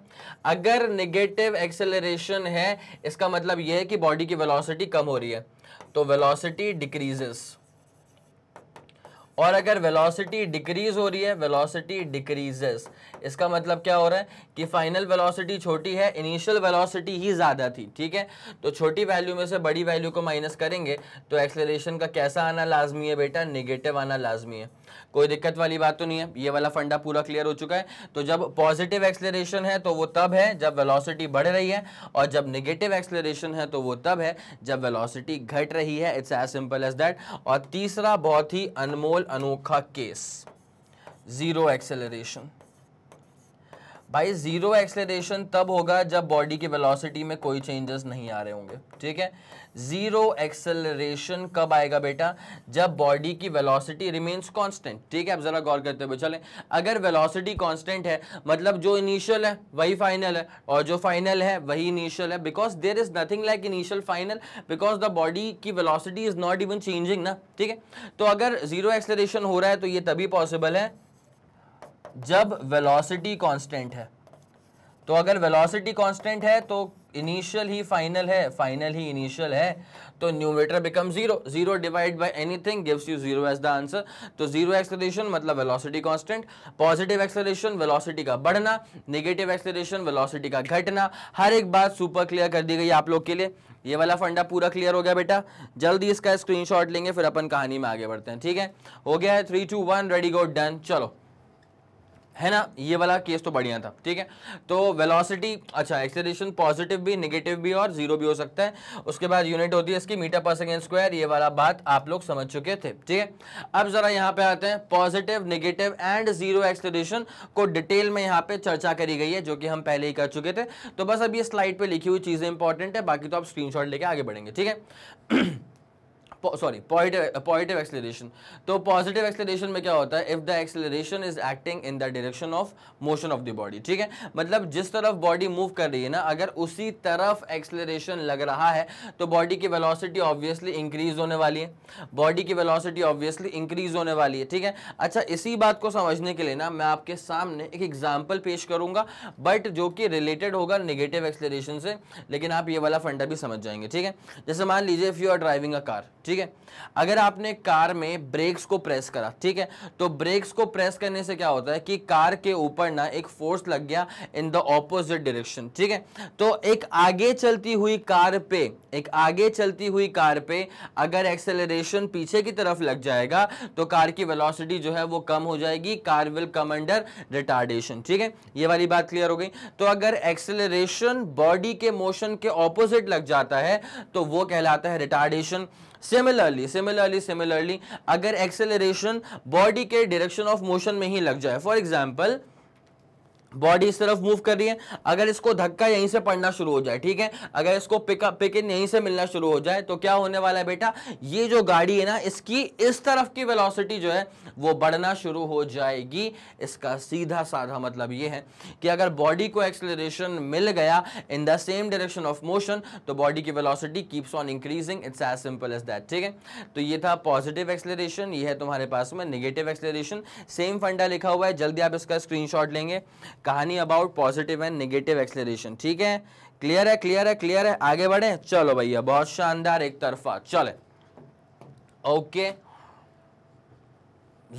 अगर निगेटिव एक्सेलरेशन है इसका मतलब यह है कि बॉडी की वेलोसिटी कम हो रही है तो वेलोसिटी डिक्रीजेस और अगर वेलोसिटी डिक्रीज हो रही है वेलोसिटी डिक्रीजेस इसका मतलब क्या हो रहा है कि फाइनल वेलोसिटी छोटी है इनिशियल वेलोसिटी ही ज़्यादा थी ठीक है तो छोटी वैल्यू में से बड़ी वैल्यू को माइनस करेंगे तो एक्सेलरेशन का कैसा आना लाजमी है बेटा निगेटिव आना लाजमी है कोई दिक्कत वाली बात तो नहीं है ये वाला फंडा पूरा क्लियर हो चुका है तो जब पॉजिटिव एक्सलेशन है तो वो तब है जब वेलोसिटी बढ़ रही है और जब निगेटिव एक्सलेशन है तो वो तब है जब वेलोसिटी घट रही है it's as simple as that और तीसरा बहुत ही अनमोल अनोखा केस जीरो एक्सेलरेशन भाई जीरो एक्सलेशन तब होगा जब बॉडी की वेलोसिटी में कोई चेंजेस नहीं आ रहे होंगे ठीक है जीरो एक्सेलरेशन कब आएगा बेटा जब बॉडी की वेलोसिटी रिमेंस कांस्टेंट ठीक है आप जरा गौर करते हुए चले अगर वेलोसिटी कांस्टेंट है मतलब जो इनिशियल है वही फाइनल है और जो फाइनल है वही इनिशियल है because there is nothing like initial final because the body की velocity is not even changing ना ठीक है तो अगर जीरो एक्सलेशन हो रहा है तो ये तभी पॉसिबल है जब वेलोसिटी कांस्टेंट है तो अगर वेलोसिटी कांस्टेंट है तो इनिशियल ही फाइनल है फाइनल ही इनिशियल है तो numerator become zero zero divide by anything gives you zero as the answer तो जीरो एक्सलेशन मतलब velocity constant positive acceleration velocity का बढ़ना नेगेटिव एक्सलेशन वेलोसिटी का घटना हर एक बात सुपर क्लियर कर दी गई आप लोग के लिए ये वाला फंडा पूरा क्लियर हो गया बेटा जल्दी इसका स्क्रीनशॉट लेंगे फिर अपन कहानी में आगे बढ़ते हैं ठीक है हो गया है three two one ready go done चलो है ना ये वाला केस तो बढ़िया था ठीक है तो वेलोसिटी अच्छा एक्सेलेशन पॉजिटिव भी निगेटिव भी और जीरो भी हो सकता है उसके बाद यूनिट होती है इसकी मीटर पर सेकेंड स्क्वायर ये वाला बात आप लोग समझ चुके थे ठीक है अब जरा यहाँ पे आते हैं positive negative and zero acceleration को डिटेल में यहाँ पे चर्चा करी गई है जो कि हम पहले ही कर चुके थे तो बस अब ये स्लाइड पर लिखी हुई चीज़ें इंपॉर्टेंट है बाकी तो आप स्क्रीन लेके आगे बढ़ेंगे ठीक है सॉरी पॉजिटिव एक्सेलरेशन तो पॉजिटिव एक्सेलरेशन में क्या होता है if the acceleration is acting in the direction of motion of the body ठीक है मतलब जिस तरफ बॉडी मूव कर रही है ना अगर उसी तरफ एक्सेलरेशन लग रहा है तो बॉडी की वेलोसिटी ऑब्वियसली इंक्रीज होने वाली है बॉडी की वेलोसिटी ऑब्वियसली इंक्रीज होने वाली है ठीक है अच्छा इसी बात को समझने के लिए ना मैं आपके सामने एक एग्जाम्पल पेश करूंगा बट जो कि रिलेटेड होगा निगेटिव एक्सेलरेशन से लेकिन आप ये वाला फंडा भी समझ जाएंगे ठीक है जैसे मान लीजिए if you are driving a car ठीक ठीक है अगर आपने कार में ब्रेक्स को प्रेस करा ठीक है तो ब्रेक्स को प्रेस करने से क्या होता है कि कार के ऊपर ना एक फोर्स लग गया इन द ऑपोजिट डायरेक्शन ठीक है तो एक आगे चलती हुई कार पे एक आगे चलती हुई कार पे अगर एक्सेलरेशन पीछे की तरफ लग जाएगा तो कार की वेलोसिटी जो है वो कम हो जाएगी car will come under retardation ठीक है ये वाली बात क्लियर हो गई तो अगर एक्सेलरेशन बॉडी के मोशन के ऑपोजिट लग जाता है तो वो कहलाता है रिटार्डेशन सिमिलरली सिमिलरली सिमिलरली अगर एक्सेलरेशन बॉडी के डायरेक्शन ऑफ मोशन में ही लग जाए फॉर एग्जाम्पल बॉडी इस तरफ मूव कर रही है अगर इसको धक्का यहीं से पड़ना शुरू हो जाए ठीक है अगर इसको पिकअप पिक इन यहीं से मिलना शुरू हो जाए तो क्या होने वाला है बेटा ये जो गाड़ी है ना इसकी इस तरफ की वेलोसिटी जो है वो बढ़ना शुरू हो जाएगी इसका सीधा साधा मतलब ये है कि अगर बॉडी को एक्सलेशन मिल गया in the same direction of motion तो बॉडी की velocity keeps on increasing it's as simple as that ठीक है तो ये था पॉजिटिव एक्सलेशन ये है तुम्हारे पास में निगेटिव एक्सलेशन सेम फंडा लिखा हुआ है जल्दी आप इसका स्क्रीन लेंगे कहानी about positive and negative acceleration ठीक है क्लियर है क्लियर है क्लियर है आगे बढ़े चलो भैया बहुत शानदार एक तरफा चले ओके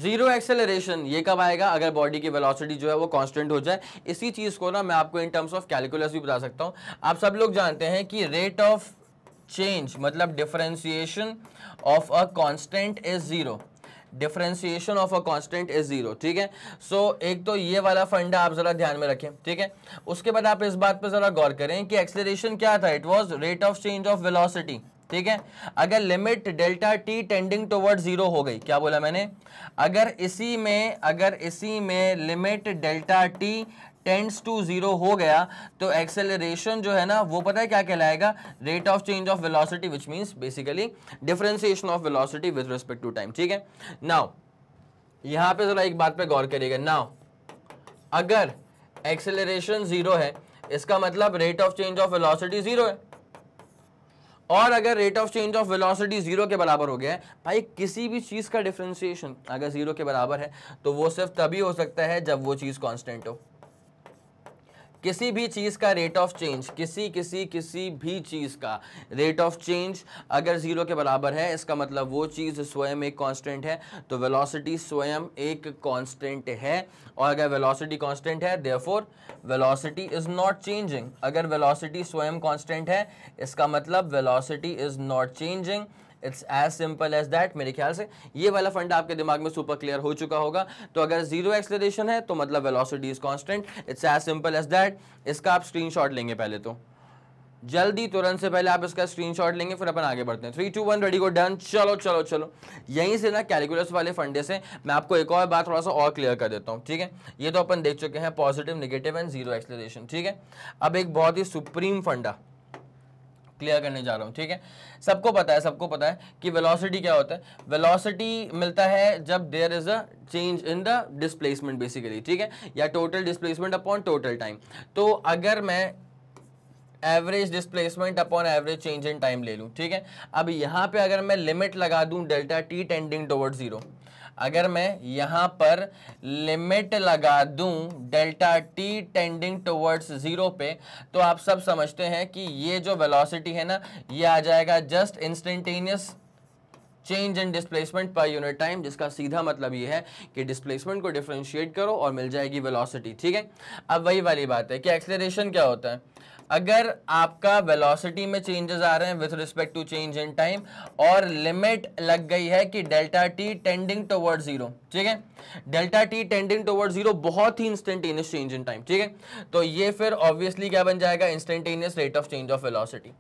जीरो एक्सेलरेशन ये कब आएगा अगर बॉडी की वेलोसिटी जो है वो कांस्टेंट हो जाए इसी चीज़ को ना मैं आपको इन टर्म्स ऑफ कैलकुलस भी बता सकता हूं आप सब लोग जानते हैं कि रेट ऑफ चेंज मतलब differentiation of a constant is zero differentiation of a constant is zero ठीक है सो so, एक तो ये वाला फंड आप जरा ध्यान में रखें ठीक है उसके बाद आप इस बात पर जरा गौर करें कि एक्सलेशन क्या था it was rate of change of velocity ठीक है अगर limit delta t tending toward zero हो गई क्या बोला मैंने अगर इसी में अगर इसी में limit delta t tends to zero हो गया तो एक्सेलरेशन जो है ना वो पता है क्या कहलाएगा rate of change of velocity which means basically differentiation of velocity with respect to time ठीक है नाउ यहां पे जरा एक बात पे गौर करिएगा नाउ अगर एक्सेलरेशन जीरो है इसका मतलब rate of change of velocity zero है और अगर rate of change of velocity zero के बराबर हो गया है भाई किसी भी चीज़ का डिफरेंशिएशन अगर जीरो के बराबर है तो वो सिर्फ तभी हो सकता है जब वो चीज़ कांस्टेंट हो किसी भी चीज़ का रेट ऑफ चेंज किसी किसी किसी भी चीज़ का रेट ऑफ चेंज अगर ज़ीरो के बराबर है इसका मतलब वो चीज़ स्वयं एक कांस्टेंट है तो वेलोसिटी स्वयं एक कांस्टेंट है और अगर वेलोसिटी कांस्टेंट है therefore velocity is not changing अगर वेलोसिटी स्वयं कांस्टेंट है इसका मतलब velocity is not changing it's as simple as that मेरे ख्याल से ये वाला फंड आपके दिमाग में सुपर क्लियर हो चुका होगा तो अगर जीरो एक्सलेशन है तो मतलब velocity is constant it's as simple as that इसका आप स्क्रीनशॉट लेंगे पहले तो जल्दी तुरंत से पहले आप इसका स्क्रीनशॉट लेंगे फिर अपन आगे बढ़ते हैं three two one ready go done चलो चलो चलो यहीं से ना कैलकुलस वाले फंडे से मैं आपको एक और बात थोड़ा सा और क्लियर कर देता हूँ ठीक है ये तो अपन देख चुके हैं positive negative and zero acceleration ठीक है अब एक बहुत ही सुप्रीम फंडा क्लियर करने जा रहा हूँ ठीक है सबको पता है सबको पता है कि वेलोसिटी क्या होता है वेलोसिटी मिलता है जब there is a change in the displacement basically ठीक है या total displacement upon total time तो अगर मैं average displacement upon average change in time ले लूँ ठीक है अब यहाँ पे अगर मैं लिमिट लगा दूँ delta t tending toward zero अगर मैं यहाँ पर लिमिट लगा दूँ delta t tending towards zero पे तो आप सब समझते हैं कि ये जो वेलोसिटी है ना ये आ जाएगा just instantaneous change in displacement per unit time जिसका सीधा मतलब ये है कि डिस्प्लेसमेंट को डिफ्रेंशिएट करो और मिल जाएगी वेलोसिटी ठीक है अब वही वाली बात है कि एक्सेलरेशन क्या होता है अगर आपका वेलोसिटी में चेंजेस आ रहे हैं with respect to change in time और लिमिट लग गई है कि delta t tending toward zero ठीक है delta t tending toward zero बहुत ही इंस्टेंटेनियस चेंज इन टाइम ठीक है तो ये फिर ऑब्वियसली क्या बन जाएगा instantaneous rate of change of velocity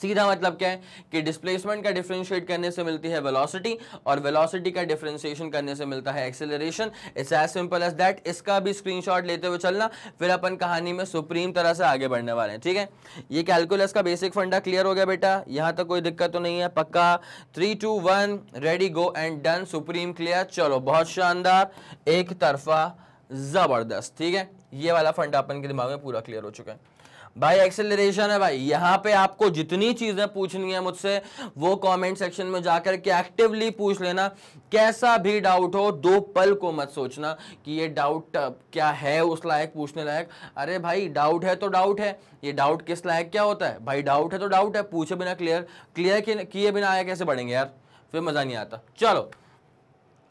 सीधा मतलब क्या है कि डिस्प्लेसमेंट का डिफ्रेंशिएट करने से मिलती है वेलोसिटी और वेलोसिटी का डिफ्रेंशिएशन करने से मिलता है acceleration it's as simple as that इसका भी स्क्रीनशॉट लेते हुए चलना फिर अपन कहानी में सुप्रीम तरह से आगे बढ़ने वाले हैं ठीक है ये कैलकुलस का बेसिक फंडा क्लियर हो गया बेटा यहाँ तक तो कोई दिक्कत तो नहीं है पक्का three two one ready go and done supreme clear चलो बहुत शानदार एक तरफा ज़बरदस्त ठीक है ये वाला फंडा अपन के दिमाग में पूरा क्लियर हो चुका है भाई एक्सेलरेशन है भाई यहाँ पे आपको जितनी चीज़ें पूछनी है मुझसे वो कमेंट सेक्शन में जाकर के एक्टिवली पूछ लेना कैसा भी डाउट हो दो पल को मत सोचना कि ये डाउट क्या है उस लायक पूछने लायक अरे भाई डाउट है तो डाउट है ये डाउट किस लायक क्या होता है भाई डाउट है तो डाउट है पूछे बिना क्लियर क्लियर किए बिना आया कैसे बढ़ेंगे यार फिर मज़ा नहीं आता चलो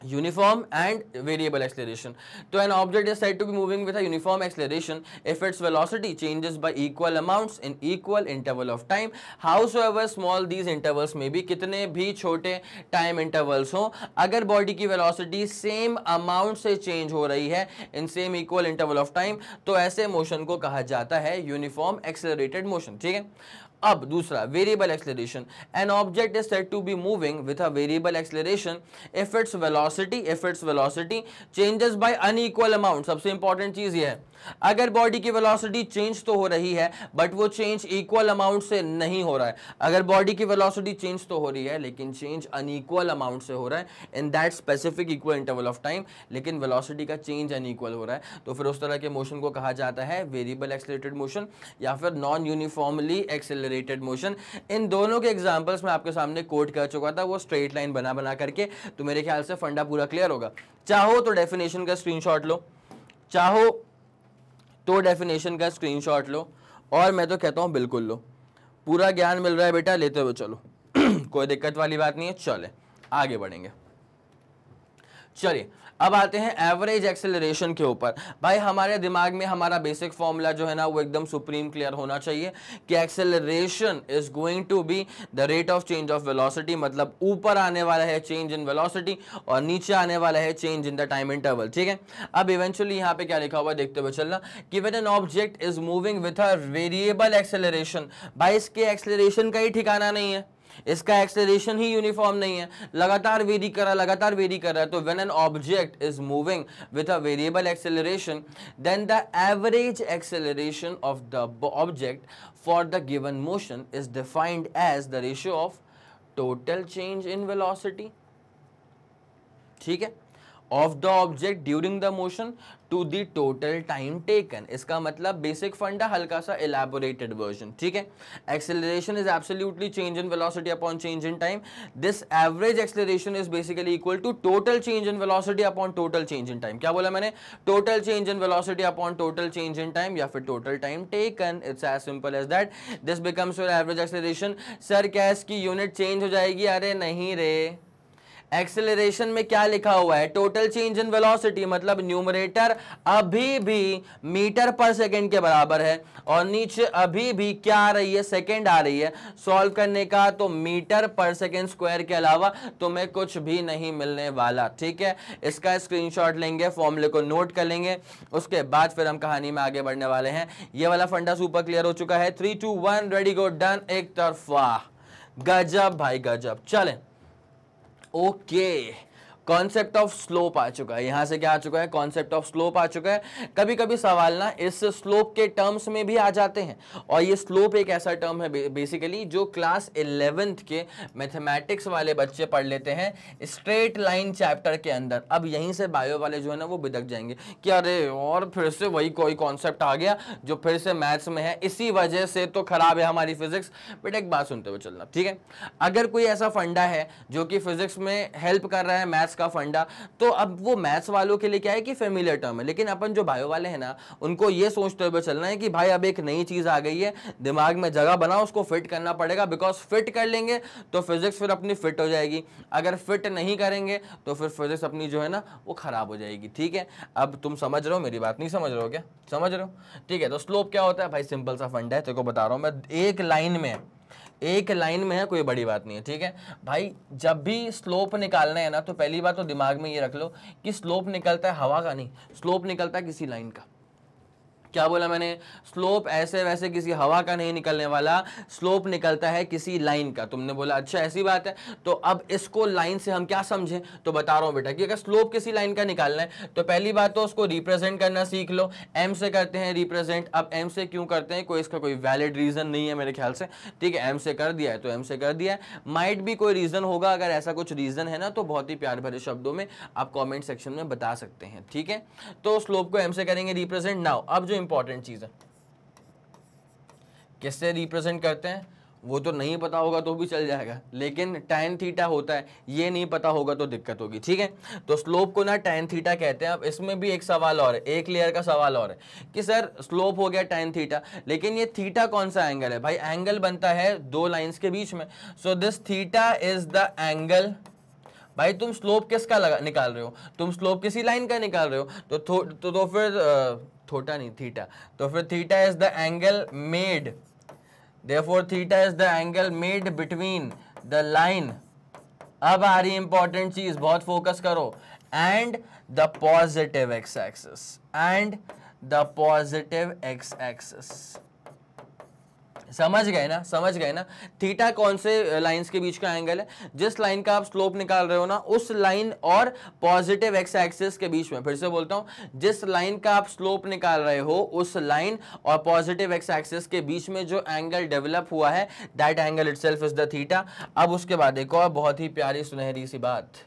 uniform and variable acceleration so an object is said to be moving with a uniform acceleration if its velocity changes by equal amounts in equal interval of time howsoever small these intervals may be कितने भी छोटे time intervals हो अगर body की velocity same amount से change हो रही है in same equal interval of time तो ऐसे motion को कहा जाता है uniform accelerated motion ठीक है अब दूसरा variable acceleration an object is set to be moving with a variable acceleration if its velocity if its velocity changes by unequal amount सबसे इंपॉर्टेंट चीज ये है अगर बॉडी की वेलोसिटी चेंज तो हो रही है बट वो चेंज इक्वल अमाउंट से नहीं हो रहा है अगर बॉडी की वेलोसिटी चेंज तो हो रही है लेकिन चेंज अनइक्वल अमाउंट से हो रहा है in that specific equal interval of time लेकिन वेलोसिटी का चेंज अनइक्वल हो रहा है तो फिर उस तरह के मोशन को कहा जाता है वेरिएबल एक्सेलरेटेड मोशन या फिर नॉन यूनिफॉर्मली एक्सेलरेटेड मोशन इन दोनों के एग्जाम्पल्स में आपके सामने कोट कर चुका था वो स्ट्रेट लाइन बना बना करके तो मेरे ख्याल से फंडा पूरा क्लियर होगा चाहो तो डेफिनेशन का स्क्रीनशॉट लो चाहो तो डेफिनेशन का स्क्रीनशॉट लो और मैं तो कहता हूँ बिल्कुल लो पूरा ज्ञान मिल रहा है बेटा लेते हुए चलो कोई दिक्कत वाली बात नहीं है चले आगे बढ़ेंगे चलिए अब आते हैं एवरेज एक्सेलरेशन के ऊपर भाई हमारे दिमाग में हमारा बेसिक फॉर्मूला जो है ना वो एकदम सुप्रीम क्लियर होना चाहिए कि acceleration is going to be the rate of change of velocity मतलब ऊपर आने वाला है चेंज इन वेलोसिटी और नीचे आने वाला है change in the time interval ठीक है अब इवेंचुअली यहाँ पे क्या लिखा हुआ देखते हुए चलना कि when an object is moving with a variable acceleration भाई इसके एक्सेलरेशन का ही ठिकाना नहीं है इसका एक्सेलेशन ही यूनिफॉर्म नहीं है लगातार वेरी कर रहा है लगातार वेरी कर रहा है तो when an object is moving with a variable acceleration then the average acceleration of the object for the given motion is defined as the ratio of total change in velocity ठीक है of the object during the motion to the total time taken इसका मतलब बेसिक फंड है हल्का सा इलेबोरेटेड वर्जन ठीक है acceleration is absolutely change in velocity upon change in time this average acceleration is basically equal to total change in velocity upon total change in time क्या बोला मैंने total change in velocity upon total change in time या फिर total time taken it's as simple as that this becomes your average acceleration sir क्या इसकी यूनिट चेंज हो जाएगी अरे नहीं रे एक्सेलरेशन में क्या लिखा हुआ है टोटल चेंज इन वेलोसिटी मतलब न्यूमरेटर अभी भी मीटर पर सेकंड के बराबर है और नीचे अभी भी क्या आ रही है सेकंड आ रही है सॉल्व करने का तो मीटर पर सेकेंड स्क्वायर के अलावा तुम्हें कुछ भी नहीं मिलने वाला ठीक है इसका स्क्रीनशॉट लेंगे फॉर्मूले को नोट कर लेंगे उसके बाद फिर हम कहानी में आगे बढ़ने वाले हैं ये वाला फंडा सुपर क्लियर हो चुका है three two one ready go done एक तरफ गजब भाई गजब चलें Okay. कॉन्सेप्ट ऑफ स्लोप आ चुका है यहां से क्या आ चुका है कॉन्सेप्ट ऑफ स्लोप आ चुका है कभी कभी सवाल ना इस स्लोप के टर्म्स में भी आ जाते हैं और ये स्लोप एक ऐसा टर्म है बेसिकली जो क्लास इलेवेंथ के मैथमेटिक्स वाले बच्चे पढ़ लेते हैं स्ट्रेट लाइन चैप्टर के अंदर अब यहीं से बायो वाले जो है ना वो बिदक जाएंगे कि अरे और फिर से वही कोई कॉन्सेप्ट आ गया जो फिर से मैथ्स में है इसी वजह से तो खराब है हमारी फिजिक्स बट एक बात सुनते हुए चलना ठीक है अगर कोई ऐसा फंडा है जो कि फिजिक्स में हेल्प कर रहा है मैथ्स मैथ्स का फंडा तो अब वो मैथ्स वालों के लिए क्या है कि फेमिलियर टर्म है लेकिन अपन जो भाई वाले हैं ना उनको ये सोचते हुए चलना है कि भाई अब एक नई चीज़ आ गई है दिमाग में जगह बनाओ उसको फिट करना पड़ेगा बिकॉज फिट कर लेंगे तो फिजिक्स फिर अपनी फिट हो जाएगी अगर फिट नहीं करेंगे तो फिर फिजिक्स अपनी जो है ना वो ख़राब हो जाएगी ठीक है अब तुम समझ रहे हो मेरी बात नहीं समझ रहे हो क्या समझ रहे हो ठीक है तो स्लोप क्या होता है भाई सिंपल सा फंडा है तेरे को बता रहा हूँ मैं एक लाइन में एक लाइन में है कोई बड़ी बात नहीं है ठीक है भाई जब भी स्लोप निकालना है ना तो पहली बात तो दिमाग में ये रख लो कि स्लोप निकलता है हवा का नहीं स्लोप निकलता है किसी लाइन का क्या बोला मैंने स्लोप ऐसे वैसे किसी हवा का नहीं निकलने वाला स्लोप निकलता है किसी लाइन का तुमने बोला अच्छा ऐसी बात है तो अब इसको लाइन से हम क्या समझें तो बता रहा हूँ बेटा कि अगर स्लोप किसी लाइन का निकालना है तो पहली बात तो उसको रिप्रेजेंट करना सीख लो एम से करते हैं रिप्रेजेंट अब एम से क्यों करते हैं कोई इसका कोई वैलिड रीज़न नहीं है मेरे ख्याल से ठीक है एम से कर दिया है तो एम से कर दिया है माइट भी कोई रीज़न होगा अगर ऐसा कुछ रीज़न है ना तो बहुत ही प्यार भरे शब्दों में आप कॉमेंट सेक्शन में बता सकते हैं ठीक है तो स्लोप को एम से करेंगे रिप्रेजेंट नाउ अब जो इंपॉर्टेंट चीज़ है किससे रिप्रेजेंट करते हैं वो तो नहीं पता होगा तो भी चल जाएगा लेकिन टेन थीटा होता है ये नहीं पता होगा तो दिक्कत होगी ठीक है तो स्लोप को ना टेन थीटा कहते हैं अब इसमें भी एक सवाल और है एक लेयर का सवाल और है कि सर स्लोप हो गया टेन थीटा लेकिन ये थीटा कौन सा एंगल है भाई एंगल बनता है दो लाइंस के बीच में so this theta is the angle भाई तुम स्लोप किसका लगा निकाल रहे हो तुम स्लोप किसी लाइन का निकाल रहे हो तो तो, तो, तो फिर आ, थोटा नहीं थीटा तो फिर theta is the angle made therefore theta is the angle made between the line अब आ रही इंपॉर्टेंट चीज बहुत फोकस करो and the positive x axis and the positive x axis समझ गए ना समझ गए ना थीटा कौन से लाइंस के बीच का एंगल है जिस लाइन का आप स्लोप निकाल रहे हो ना उस लाइन और पॉजिटिव एक्स एक्सिस के बीच में फिर से बोलता हूं जिस लाइन का आप स्लोप निकाल रहे हो उस लाइन और पॉजिटिव एक्स एक्सिस के बीच में जो एंगल डेवलप हुआ है that angle itself is the theta अब उसके बाद एक और बहुत ही प्यारी सुनहरी सी बात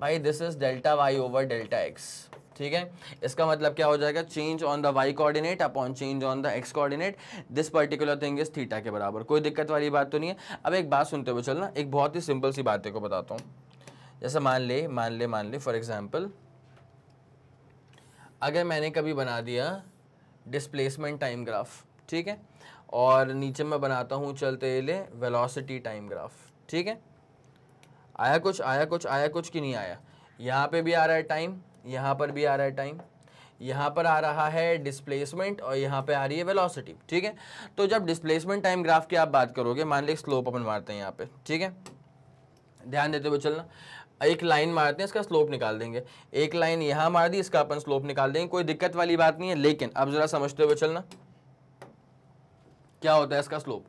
भाई this is delta y over delta x ठीक है इसका मतलब क्या हो जाएगा change on the y coordinate upon change on the x coordinate this particular thing is theta के बराबर कोई दिक्कत वाली बात तो नहीं है अब एक बात सुनते हुए चलना एक बहुत ही सिंपल सी बातें को बताता हूँ जैसे मान ले मान ले मान ले फॉर एग्जाम्पल अगर मैंने कभी बना दिया डिस्प्लेसमेंट टाइम ग्राफ ठीक है और नीचे मैं बनाता हूँ चलते ले वेलोसिटी टाइम ग्राफ ठीक है आया कुछ आया कुछ आया कुछ कि नहीं आया यहाँ पे भी आ रहा है टाइम यहाँ पर भी आ रहा है टाइम यहाँ पर आ रहा है डिस्प्लेसमेंट और यहाँ पे आ रही है वेलोसिटी ठीक है तो जब डिस्प्लेसमेंट टाइम ग्राफ की आप बात करोगे मान लीजिए स्लोप अपन मारते हैं यहाँ पे ठीक है ध्यान देते हुए चलना एक लाइन मारते हैं इसका स्लोप निकाल देंगे एक लाइन यहाँ मार दी इसका अपन स्लोप निकाल देंगे कोई दिक्कत वाली बात नहीं है लेकिन अब ज़रा समझते हुए चलना क्या होता है इसका स्लोप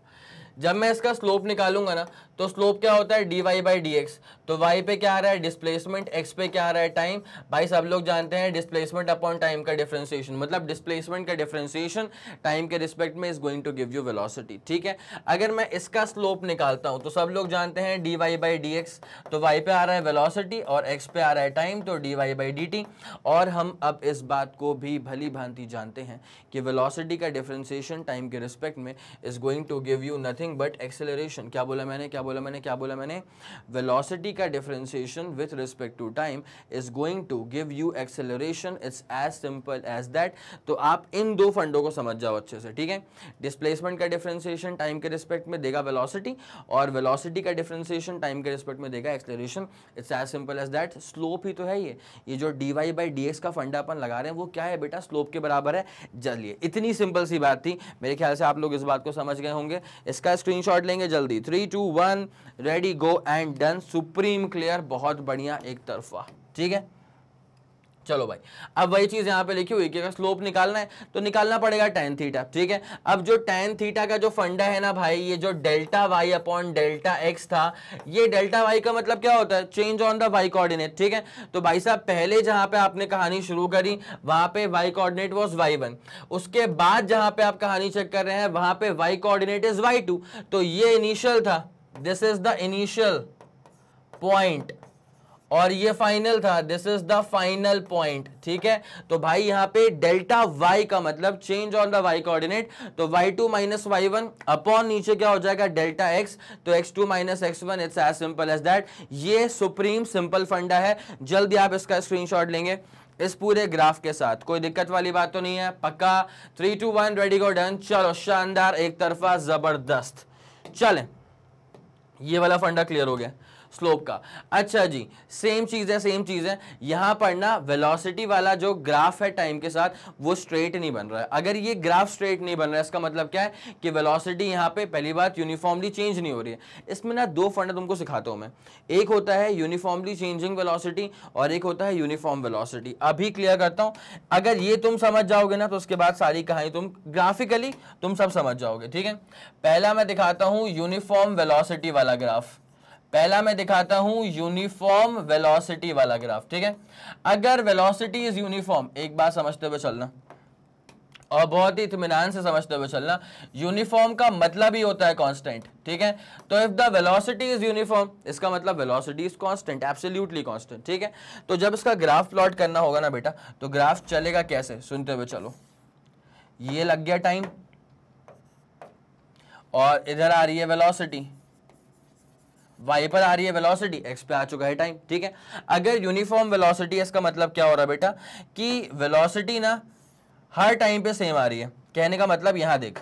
जब मैं इसका स्लोप निकालूंगा ना तो स्लोप क्या होता है d y by d x तो वाई पे क्या आ रहा है डिस्प्लेसमेंट एक्स पे क्या आ रहा है टाइम भाई सब लोग जानते हैं डिस्प्लेसमेंट अपॉन टाइम का डिफ्रेंसिएशन मतलब डिस्प्लेसमेंट का डिफ्रेंसिएशन टाइम के रिस्पेक्ट में is going to give you velocity ठीक है अगर मैं इसका स्लोप निकालता हूँ तो सब लोग जानते हैं d y by d x तो वाई पे आ रहा है वेलोसिटी और एक्स पे आ रहा है टाइम तो d y by d t और हम अब इस बात को भी भली भांति जानते हैं कि वेलोसिटी का डिफ्रेंसिएशन टाइम के रिस्पेक्ट में is going to give you nothing nothing but acceleration क्या बोला मैंने क्या बोला मैंने क्या बोला मैंने वेलोसिटी का differentiation with respect to time is going to give you acceleration it's as simple as that तो आप इन दो फंडों को समझ जाओ अच्छे से ठीक है डिस्प्लेसमेंट का डिफरेंशिएशन टाइम के रिस्पेक्ट में देगा वेलोसिटी और वेलोसिटी का डिफरेंशिएशन टाइम के रिस्पेक्ट में देगा acceleration it's as simple as that slope ही तो है ये ये जो d y by d x का फंड अपन लगा रहे हैं वो क्या है बेटा स्लोप के बराबर है चलिए इतनी सिंपल सी बात थी मेरे ख्याल से आप लोग इस बात को समझ गए होंगे इसका है स्क्रीनशॉट लेंगे जल्दी three two one ready go and done supreme clear बहुत बढ़िया एक तरफा ठीक है चलो भाई अब वही चीज़ यहाँ पे लिखी हुई कि अगर स्लोप निकालना है तो निकालना पड़ेगा टेन थीटा ठीक है अब जो टेन थीटा का जो फंडा है ना भाई ये जो delta y upon delta x था ये डेल्टा वाई का मतलब क्या होता है change on the y coordinate ठीक है तो भाई साहब पहले जहां पे आपने कहानी शुरू करी वहां पे y coordinate was y one उसके बाद जहां पे आप कहानी चेक कर रहे हैं वहां पे y coordinate is y two तो ये इनिशियल था this is the initial point और ये फाइनल था this is the final point ठीक है तो भाई यहां पे डेल्टा वाई का मतलब change on the y coordinate तो y two minus y one upon नीचे क्या हो जाएगा डेल्टा एक्स तो x two minus x one it's as simple as that ये सुप्रीम सिंपल फंडा है जल्दी आप इसका स्क्रीनशॉट लेंगे इस पूरे ग्राफ के साथ कोई दिक्कत वाली बात तो नहीं है पक्का three two one ready go done चलो शानदार एक तरफा जबरदस्त चले ये वाला फंडा क्लियर हो गया स्लोप का अच्छा जी सेम चीज़ है सेम चीज़ है यहाँ पर ना वेलोसिटी वाला जो ग्राफ है टाइम के साथ वो स्ट्रेट नहीं बन रहा है अगर ये ग्राफ स्ट्रेट नहीं बन रहा है इसका मतलब क्या है कि वेलोसिटी यहाँ पे पहली बात यूनिफॉर्मली चेंज नहीं हो रही है इसमें ना दो फंड तुमको सिखाता हूँ मैं एक होता है यूनिफॉर्मली चेंजिंग वेलॉसिटी और एक होता है यूनिफॉर्म वेलॉसिटी अभी क्लियर करता हूँ अगर ये तुम समझ जाओगे ना तो उसके बाद सारी कहानी तुम ग्राफिकली तुम सब समझ जाओगे ठीक है पहला मैं दिखाता हूँ यूनिफॉर्म वेलॉसिटी वाला ग्राफ पहला मैं दिखाता हूं यूनिफॉर्म वेलोसिटी वाला ग्राफ ठीक है अगर वेलोसिटी इज यूनिफॉर्म एक बात समझते हुए चलना और बहुत ही इतमान से समझते हुए चलना यूनिफॉर्म का मतलब ही होता है कांस्टेंट ठीक है तो if the velocity is uniform इसका मतलब velocity is constant absolutely constant ठीक है तो जब इसका ग्राफ प्लॉट करना होगा ना बेटा तो ग्राफ चलेगा कैसे सुनते हुए चलो ये लग गया टाइम और इधर आ रही है वेलॉसिटी वाई पर आ रही है वेलोसिटी एक्स पे आ चुका है टाइम ठीक है अगर यूनिफॉर्म वेलोसिटी इसका मतलब क्या हो रहा है बेटा कि वेलोसिटी ना हर टाइम पे सेम आ रही है कहने का मतलब यहां देख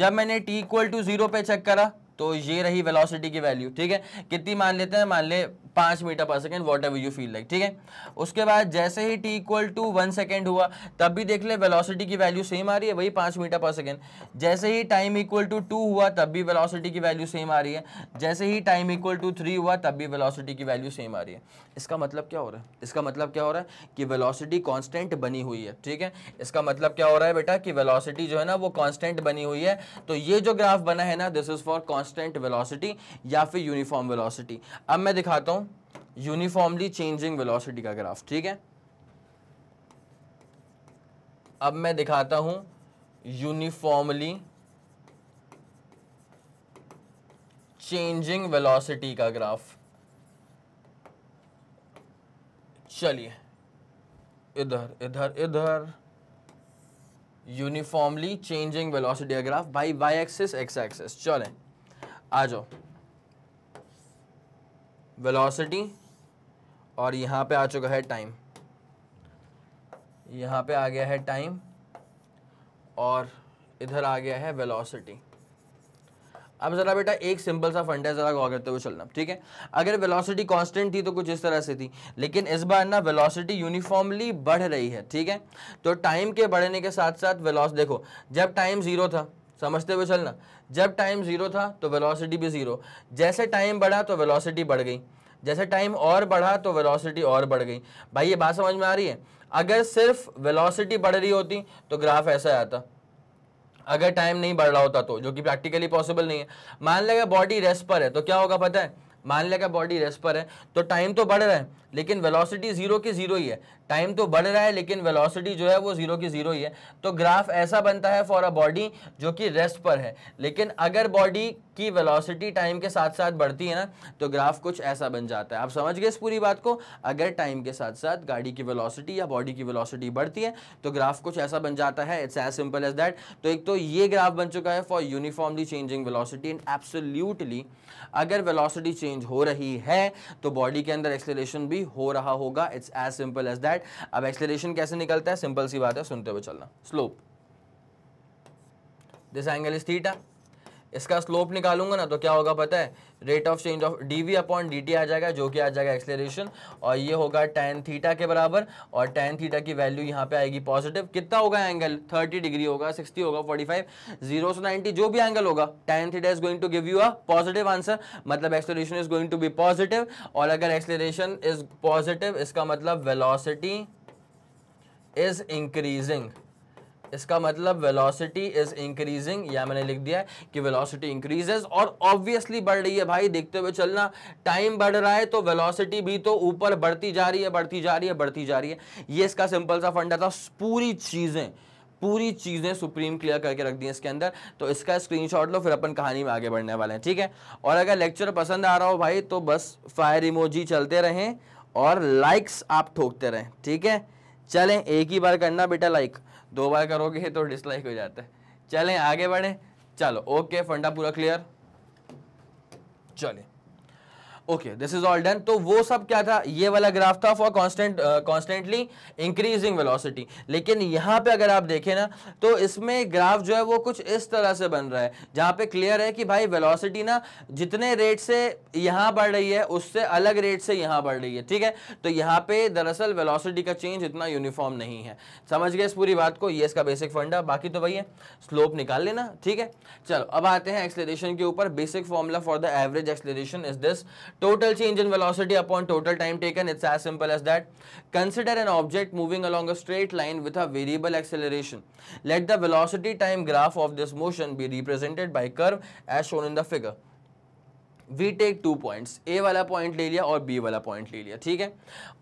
जब मैंने टी इक्वल टू जीरो पे चेक करा तो ये रही वेलोसिटी की वैल्यू ठीक है कितनी मान लेते हैं मान ले पाँच metre per second whatever you feel like ठीक है उसके बाद जैसे ही t equal to one second हुआ तब भी देख ले वेलोसिटी की वैल्यू सेम आ रही है वही पाँच मीटर पर सेकेंड जैसे ही टाइम इक्वल टू टू हुआ तब भी वेलोसिटी की वैल्यू सेम आ रही है जैसे ही टाइम इक्वल टू थ्री हुआ तब भी वेलोसिटी की वैल्यू सेम आ रही है इसका मतलब क्या हो रहा है इसका मतलब क्या हो रहा है कि वेलोसिटी कॉन्स्टेंट बनी हुई है ठीक है इसका मतलब क्या हो रहा है बेटा कि वेलोसिटी जो है ना वो कॉन्स्टेंट बनी हुई है तो ये जो ग्राफ बना है ना this is for const constant velocity या फिर यूनिफॉर्म वेलोसिटी अब मैं दिखाता हूं यूनिफॉर्मली चेंजिंग वेलोसिटी का ग्राफ ठीक है अब मैं दिखाता हूं यूनिफॉर्मली चेंजिंग वेलोसिटी का ग्राफ चलिए इधर इधर इधर यूनिफॉर्मली चेंजिंग वेलोसिटी का graph by y axis x axis चलें आ जाओ वेलोसिटी और यहाँ पे आ चुका है टाइम यहाँ पे आ गया है टाइम और इधर आ गया है वेलोसिटी अब ज़रा बेटा एक सिंपल सा फंड है ज़रा गौर करते हुए चलना ठीक है अगर वेलोसिटी कांस्टेंट थी तो कुछ इस तरह से थी लेकिन इस बार ना वेलोसिटी यूनिफॉर्मली बढ़ रही है ठीक है तो टाइम के बढ़ने के साथ साथ वेलोस देखो जब टाइम ज़ीरो था समझते हुए चलना जब टाइम ज़ीरो था तो वेलोसिटी भी ज़ीरो जैसे टाइम बढ़ा तो वेलोसिटी बढ़ गई जैसे टाइम और बढ़ा तो वेलोसिटी और बढ़ गई भाई ये बात समझ में आ रही है अगर सिर्फ वेलोसिटी बढ़ रही होती तो ग्राफ ऐसा आता अगर टाइम नहीं बढ़ रहा होता तो जो कि प्रैक्टिकली पॉसिबल नहीं है मान लिया बॉडी रेस्ट पर है तो क्या होगा पता है मान लिया बॉडी रेस्ट पर है तो टाइम तो बढ़ रहा है लेकिन वेलोसिटी जीरो की जीरो ही है टाइम तो बढ़ रहा है लेकिन वेलोसिटी जो है वो जीरो की जीरो ही है तो ग्राफ ऐसा बनता है फॉर अ बॉडी जो कि रेस्ट पर है लेकिन अगर बॉडी की वेलोसिटी टाइम के साथ साथ बढ़ती है ना तो ग्राफ कुछ ऐसा बन जाता है आप समझ गए इस पूरी बात को अगर टाइम के साथ साथ गाड़ी की वेलोसिटी या बॉडी की वेलोसिटी बढ़ती है तो ग्राफ कुछ ऐसा बन जाता है it's as simple as that तो एक तो ये ग्राफ बन चुका है for uniformly changing velocity and absolutely अगर वेलोसिटी चेंज हो रही है तो बॉडी के अंदर एक्सलेशन भी हो रहा होगा it's as simple as that अब एक्सलेशन कैसे निकलता है सिंपल सी बात है सुनते हुए चलना slope this angle is theta इसका स्लोप निकालूंगा ना तो क्या होगा पता है rate of change of d v upon d t आ जाएगा जो कि आ जाएगा एक्सलेशन और ये होगा टेन थीटा के बराबर और टेन थीटा की वैल्यू यहाँ पे आएगी पॉजिटिव कितना होगा एंगल थर्टी डिग्री होगा सिक्सटी होगा फोर्टी फाइव जीरो से नाइनटी जो भी एंगल होगा tan theta is going to give you a positive answer मतलब acceleration is going to be positive और अगर एक्सलेशन इज पॉजिटिव इसका मतलब वेलोसिटी इज इंक्रीजिंग इसका मतलब वेलोसिटी इज इंक्रीजिंग या मैंने लिख दिया है कि वेलोसिटी इंक्रीजेस और ऑब्वियसली बढ़ रही है भाई देखते हुए चलना टाइम बढ़ रहा है तो वेलोसिटी भी तो ऊपर बढ़ती जा रही है बढ़ती जा रही है बढ़ती जा रही है ये इसका सिंपल सा फंडा था पूरी चीज़ें पूरी चीज़ें सुप्रीम क्लियर करके रख दी इसके अंदर तो इसका स्क्रीनशॉट लो फिर अपन कहानी में आगे बढ़ने वाले हैं ठीक है और अगर लेक्चर पसंद आ रहा हो भाई तो बस फायर इमोजी चलते रहें और लाइक्स आप ठोकते रहें ठीक है चलें एक ही बार करना बेटा लाइक दो बार करोगे तो डिसलाइक हो जाता है चलें आगे बढ़ें चलो ओके फंडा पूरा क्लियर चलें okay this is all done तो वो सब क्या था ये वाला ग्राफ था for constant constantly increasing velocity लेकिन यहाँ पे अगर आप देखें ना तो इसमें ग्राफ जो है वो कुछ इस तरह से बन रहा है जहाँ पे क्लियर है कि भाई वेलोसिटी ना जितने रेट से यहाँ बढ़ रही है उससे अलग रेट से यहाँ बढ़ रही है ठीक है तो यहाँ पे दरअसल वेलासिटी का चेंज इतना यूनिफॉर्म नहीं है समझ गए इस पूरी बात को ये इसका बेसिक फंडा बाकी तो वही है स्लोप निकाल लेना ठीक है चलो अब आते हैं एक्सलेशन के ऊपर basic formula for the average acceleration is this Total change in velocity upon total time taken, it's as simple as that. Consider an object moving along a straight line with a variable acceleration. Let the velocity time graph of this motion be represented by curve as shown in the figure. We take two points A वाला पॉइंट ले लिया और बी वाला पॉइंट ले लिया ठीक है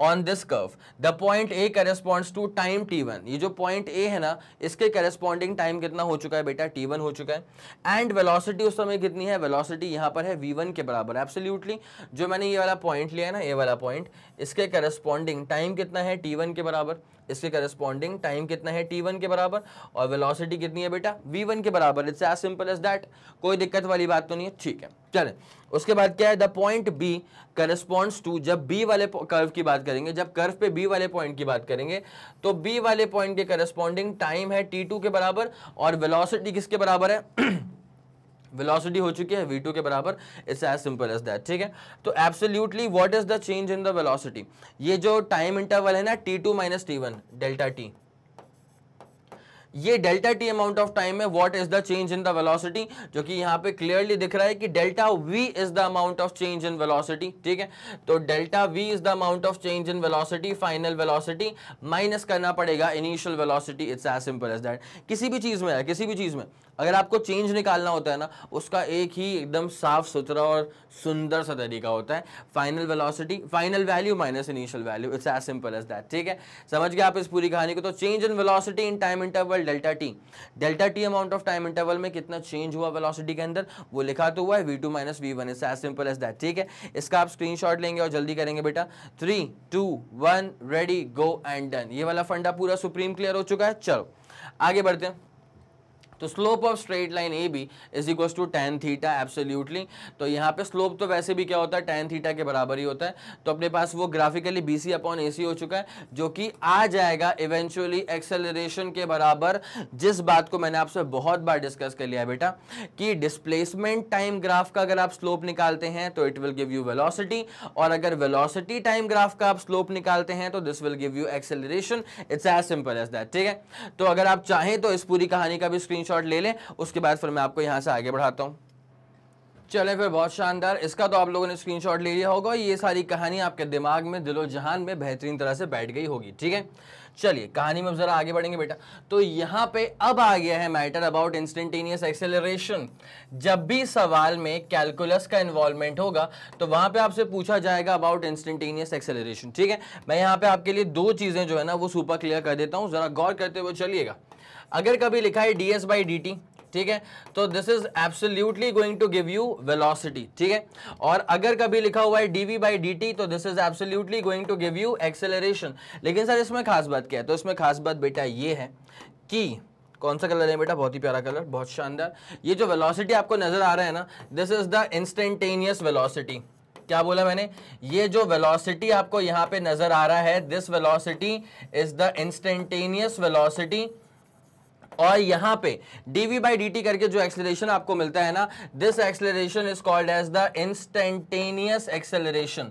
on this curve the point A corresponds to time t one ये जो पॉइंट ए है ना इसके करेस्पॉन्डिंग टाइम कितना हो चुका है बेटा टी वन हो चुका है एंड वेलोसिटी उस समय कितनी है वेलोसिटी यहां पर है वी वन के बराबर एब्सोल्यूटली जो मैंने ये वाला पॉइंट लिया है ना ए वाला पॉइंट इसके करस्पॉन्डिंग टाइम कितना है टी वन के बराबर इसके करस्पॉन्डिंग टाइम कितना है टी वन के बराबर और वेलोसिटी कितनी है बेटा वी वन के बराबर it's as simple as that कोई दिक्कत वाली बात तो नहीं है ठीक है चले उसके बाद क्या है the point B corresponds to जब बी वाले कर्व की बात करेंगे जब कर्व पे बी वाले पॉइंट की बात करेंगे तो बी वाले पॉइंट के करस्पॉन्डिंग टाइम है टी टू के बराबर और वेलोसिटी किसके बराबर है वेलोसिटी हो चुकी है v2 के बराबर it's as simple as that ठीक है तो absolutely what is the change in the velocity ये जो टाइम इंटरवल है ना t2 two minus t delta t ये delta t amount of time है what is the change in the velocity जो कि यहां पे क्लियरली दिख रहा है कि delta v is the amount of change in velocity ठीक है तो delta v is the amount of change in velocity final velocity minus करना पड़ेगा initial velocity it's as simple as that किसी भी चीज में है किसी भी चीज में अगर आपको चेंज निकालना होता है ना उसका एक ही एकदम साफ सुथरा और सुंदर सा तरीका होता है final velocity final value minus initial value it's as simple as that ठीक है समझ गए आप इस पूरी कहानी को तो change in velocity in time interval delta t delta t amount of time interval में कितना चेंज हुआ वेलोसिटी के अंदर वो लिखा तो हुआ है v two minus v one it's as simple as that ठीक है इसका आप शॉट लेंगे और जल्दी करेंगे बेटा three two one ready go and done ये वाला फंडा पूरा सुप्रीम क्लियर हो चुका है चलो आगे बढ़ते हैं तो slope of straight line A B is equal to tan theta absolutely तो यहाँ पे स्लोप तो वैसे भी क्या होता है टेन थीटा के बराबर ही होता है तो अपने पास वो graphically B C upon A C हो चुका है जो कि आ जाएगा इवेंचुअली एक्सेलरेशन के बराबर जिस बात को मैंने आपसे बहुत बार डिस्कस कर लिया है बेटा कि डिस्प्लेसमेंट टाइम ग्राफ का अगर आप स्लोप निकालते हैं तो it will give you velocity और अगर वेलोसिटी टाइम ग्राफ का आप स्लोप निकालते हैं तो this will give you acceleration it's as simple as that ठीक है तो अगर आप चाहें तो इस पूरी कहानी का भी स्क्रीन स्क्रीनशॉट ले लें उसके बाद फिर मैं आपको यहाँ से आगे बढ़ाता हूँ चले फिर बहुत शानदार इसका तो आप लोगों ने स्क्रीनशॉट ले लिया होगा ये सारी कहानी आपके दिमाग में दिलो जहान में बेहतरीन तरह से बैठ गई होगी ठीक है चलिए कहानी में ज़रा आगे बढ़ेंगे बेटा तो यहाँ पे अब आ गया है मैटर अबाउट इंस्टेंटेनियस एक्सेलरेशन जब भी सवाल में कैलकुलस का इन्वॉल्वमेंट होगा तो वहाँ पे आपसे पूछा जाएगा अबाउट इंस्टेंटेनियस एक्सेलरेशन ठीक है मैं यहाँ पे आपके लिए दो चीज़ें जो है ना वो सुपर क्लियर कर देता हूँ ज़रा गौर करते हुए चलिएगा अगर कभी लिखा है d s by d t ठीक है तो this is absolutely going to give you velocity ठीक है और अगर कभी लिखा हुआ है डीवी बाई डी तो this is absolutely going to give you acceleration लेकिन सर इसमें खास बात क्या है तो इसमें खास बात बेटा ये है कि कौन सा कलर है बेटा बहुत ही प्यारा कलर बहुत शानदार ये जो वेलोसिटी आपको नजर आ रहा है ना this is the instantaneous velocity क्या बोला मैंने ये जो वेलोसिटी आपको यहाँ पे नजर आ रहा है this velocity is the instantaneous velocity और यहां पे डीवी बाई डी करके जो एक्सेलरेशन आपको मिलता है ना this acceleration is called as the instantaneous acceleration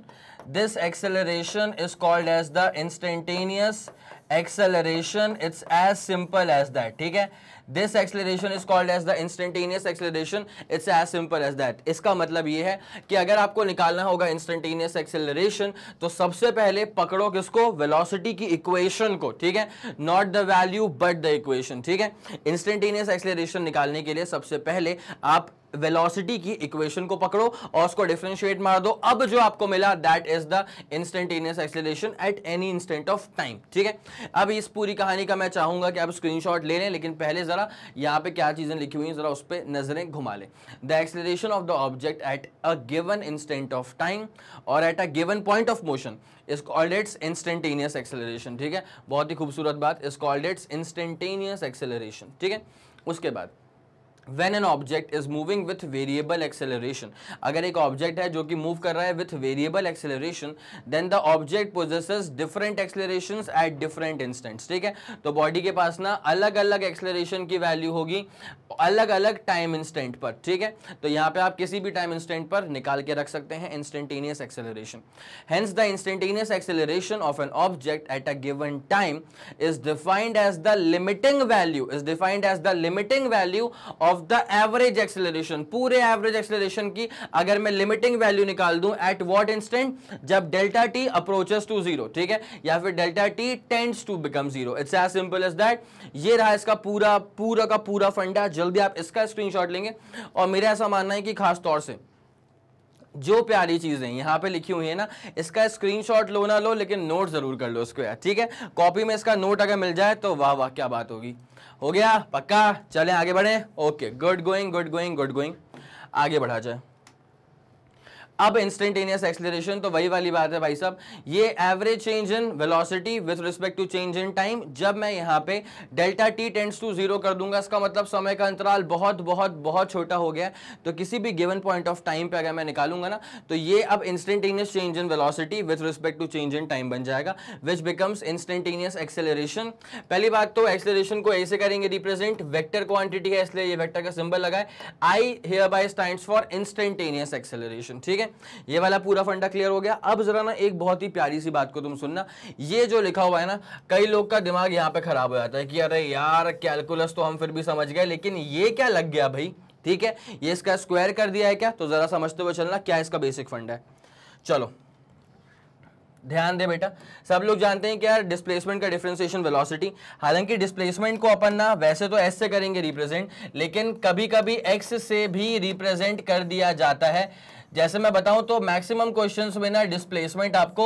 this acceleration is called as the instantaneous acceleration it's as simple as that ठीक है this acceleration is called as the instantaneous acceleration it's as simple as that इसका मतलब ये है कि अगर आपको निकालना होगा इंस्टेंटेनियस एक्सेलरेशन तो सबसे पहले पकड़ो किसको वेलोसिटी की इक्वेशन को ठीक है not the value but the equation ठीक है इंस्टेंटेनियस एक्सलेशन निकालने के लिए सबसे पहले आप वेलोसिटी की इक्वेशन को पकड़ो और उसको डिफ्रेंशिएट मार दो अब जो आपको मिला that is the instantaneous acceleration at any instant of time ठीक है अब इस पूरी कहानी का मैं चाहूंगा कि आप स्क्रीनशॉट ले लें लेकिन पहले जरा यहाँ पे क्या चीजें लिखी हुई हैं जरा उस पर नजरें घुमा लें the acceleration of the object at a given instant of time और at a given point of motion is called its instantaneous acceleration ठीक है बहुत ही खूबसूरत बात इस कॉल्ड इट्स इंस्टेंटेनियस एक्सेलरेशन ठीक है उसके बाद When an object is moving with variable acceleration, अगर एक ऑब्जेक्ट है जो कि मूव कर रहा है with variable acceleration, then the object possesses different accelerations at different instants. ठीक है तो बॉडी के पास ना अलग अलग acceleration की वैल्यू होगी अलग अलग टाइम इंस्टेंट पर ठीक है तो यहाँ पर आप किसी भी टाइम इंस्टेंट पर निकाल के रख सकते हैं instantaneous acceleration. Hence the instantaneous acceleration of an object at a given time is defined as the limiting value is defined as the limiting value of of the average acceleration पूरे एवरेज एक्सेलरेशन की अगर मैं लिमिटिंग वैल्यू निकाल दूं एट व्हाट इंस्टेंट जब delta t approaches to zero ठीक है या फिर delta t tends to become zero it's as simple as that ये रहा इसका पूरा पूरा का पूरा फंडा जल्दी आप इसका स्क्रीनशॉट लेंगे और मेरा ऐसा मानना है कि खास तौर से जो प्यारी चीज़ें यहां पे लिखी हुई है ना इसका स्क्रीनशॉट लो ना लो लेकिन नोट ज़रूर कर लो उसको ठीक है कॉपी में इसका नोट अगर मिल जाए तो वाह वाह क्या बात होगी हो गया पक्का चलें आगे बढ़ें okay good going good going good going आगे बढ़ा जाए अब इंस्टेंटेनियस एक्सलेशन तो वही वाली बात है भाई साहब ये average change in velocity with respect to change in time जब मैं यहां पे delta t tends to zero कर दूंगा इसका मतलब समय का अंतराल बहुत बहुत बहुत छोटा हो गया तो किसी भी गिवन पॉइंट ऑफ टाइम पे अगर मैं निकालूंगा ना तो ये अब instantaneous change in velocity with respect to change in time बन जाएगा विच बिकम्स इंस्टेंटेनियस एक्सेलरेशन पहली बात तो एक्सेलरेशन को ऐसे करेंगे रिप्रेजेंट वैक्टर क्वांटिटी है इसलिए ये वैक्टर का सिंबल लगा है i here by stand for instantaneous acceleration ठीक है है ये वाला पूरा फंडा क्लियर हो गया अब जरा ना एक बहुत ही प्यारी सी बात को तुम सुनना ये जो लिखा हुआ है ना कई लोग का दिमाग यहाँ पे खराब हो जाता है कि अरे यार कैलकुलस तो हम फिर भी समझ गए लेकिन ये क्या लग गया भाई ठीक है ये इसका स्क्वायर कर दिया है क्या तो जरा समझते हुए चलना क्या इसका बेसिक फंड है चलो ध्यान दे बेटा सब लोग जानते हैं कि यार डिस्प्लेसमेंट का डिफ्रेंसिएशन वेलोसिटी हालांकि डिस्प्लेसमेंट को अपन ना वैसे तो एस से करेंगे रिप्रेजेंट लेकिन कभी कभी एक्स से भी रिप्रेजेंट कर दिया जाता है जैसे मैं बताऊं तो मैक्सिमम क्वेश्चंस में ना डिस्प्लेसमेंट आपको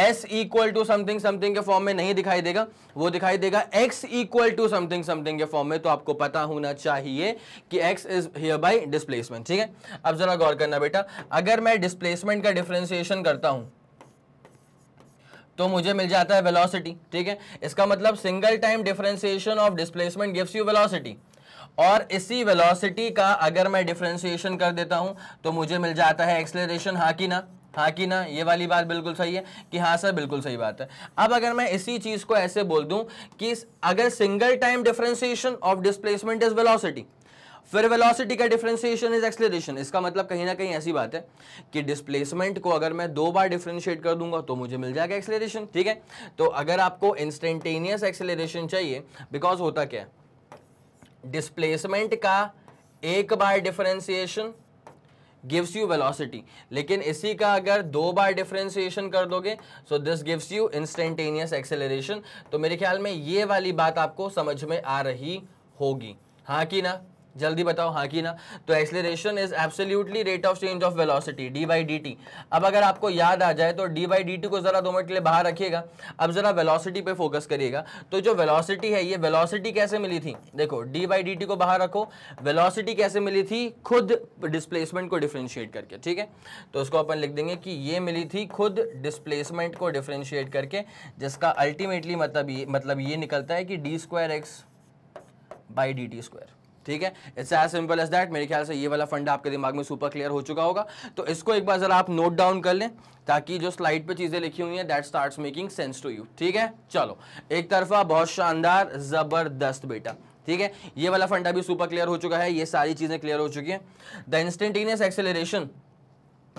s equal to something something के फॉर्म में नहीं दिखाई देगा वो दिखाई देगा x equal to something something के फॉर्म में तो आपको पता होना चाहिए कि x is here by displacement ठीक है अब जरा गौर करना बेटा अगर मैं डिस्प्लेसमेंट का डिफ्रेंसिएशन करता हूं तो मुझे मिल जाता है वेलोसिटी ठीक है इसका मतलब single time differentiation of displacement gives you velocity और इसी वेलोसिटी का अगर मैं डिफ्रेंशिएशन कर देता हूँ तो मुझे मिल जाता है एक्सलेशन हाँ कि ना हाँ कि ना ये वाली बात बिल्कुल सही है कि हाँ सर बिल्कुल सही बात है अब अगर मैं इसी चीज़ को ऐसे बोल दूँ कि अगर single time differentiation of displacement is velocity फिर वेलोसिटी का डिफ्रेंशिएशन इज एक्सलेशन इसका मतलब कहीं ना कहीं ऐसी बात है कि डिस्प्लेसमेंट को अगर मैं दो बार डिफ्रेंशिएट कर दूंगा तो मुझे मिल जाएगा एक्सलेशन ठीक है तो अगर आपको इंस्टेंटेनियस एक्सलेशन चाहिए बिकॉज होता क्या है डिस्प्लेसमेंट का एक बार डिफरेंशिएशन गिव्स यू वेलोसिटी लेकिन इसी का अगर दो बार डिफरेंशिएशन कर दोगे so this gives you instantaneous acceleration तो मेरे ख्याल में ये वाली बात आपको समझ में आ रही होगी हाँ कि ना जल्दी बताओ हाँ कि ना तो acceleration is absolutely rate of change of velocity d by d t अब अगर आपको याद आ जाए तो डी बाई डी टी को ज़रा दो मिनट के लिए बाहर रखिएगा अब ज़रा वेलोसिटी पे फोकस करिएगा तो जो वेलोसिटी है ये वेलोसिटी कैसे मिली थी देखो डी बाई डी टी को बाहर रखो वेलोसिटी कैसे मिली थी खुद डिस्प्लेसमेंट को डिफ्रेंशिएट करके ठीक है तो उसको अपन लिख देंगे कि ये मिली थी खुद डिस्प्लेसमेंट को डिफ्रेंशिएट करके जिसका अल्टीमेटली मतलब ये मतलब ये निकलता है कि d square x by d t square ठीक है it's as simple as that मेरे ख्याल से ये वाला फंड आपके दिमाग में सुपर क्लियर हो चुका होगा तो इसको एक बार जरा आप नोट डाउन कर लें ताकि जो स्लाइड पे चीज़ें लिखी हुई हैं that starts making sense to you ठीक है चलो एक तरफा बहुत शानदार ज़बरदस्त बेटा ठीक है ये वाला फंड अभी सुपर क्लियर हो चुका है ये सारी चीज़ें क्लियर हो चुकी हैं the instantaneous acceleration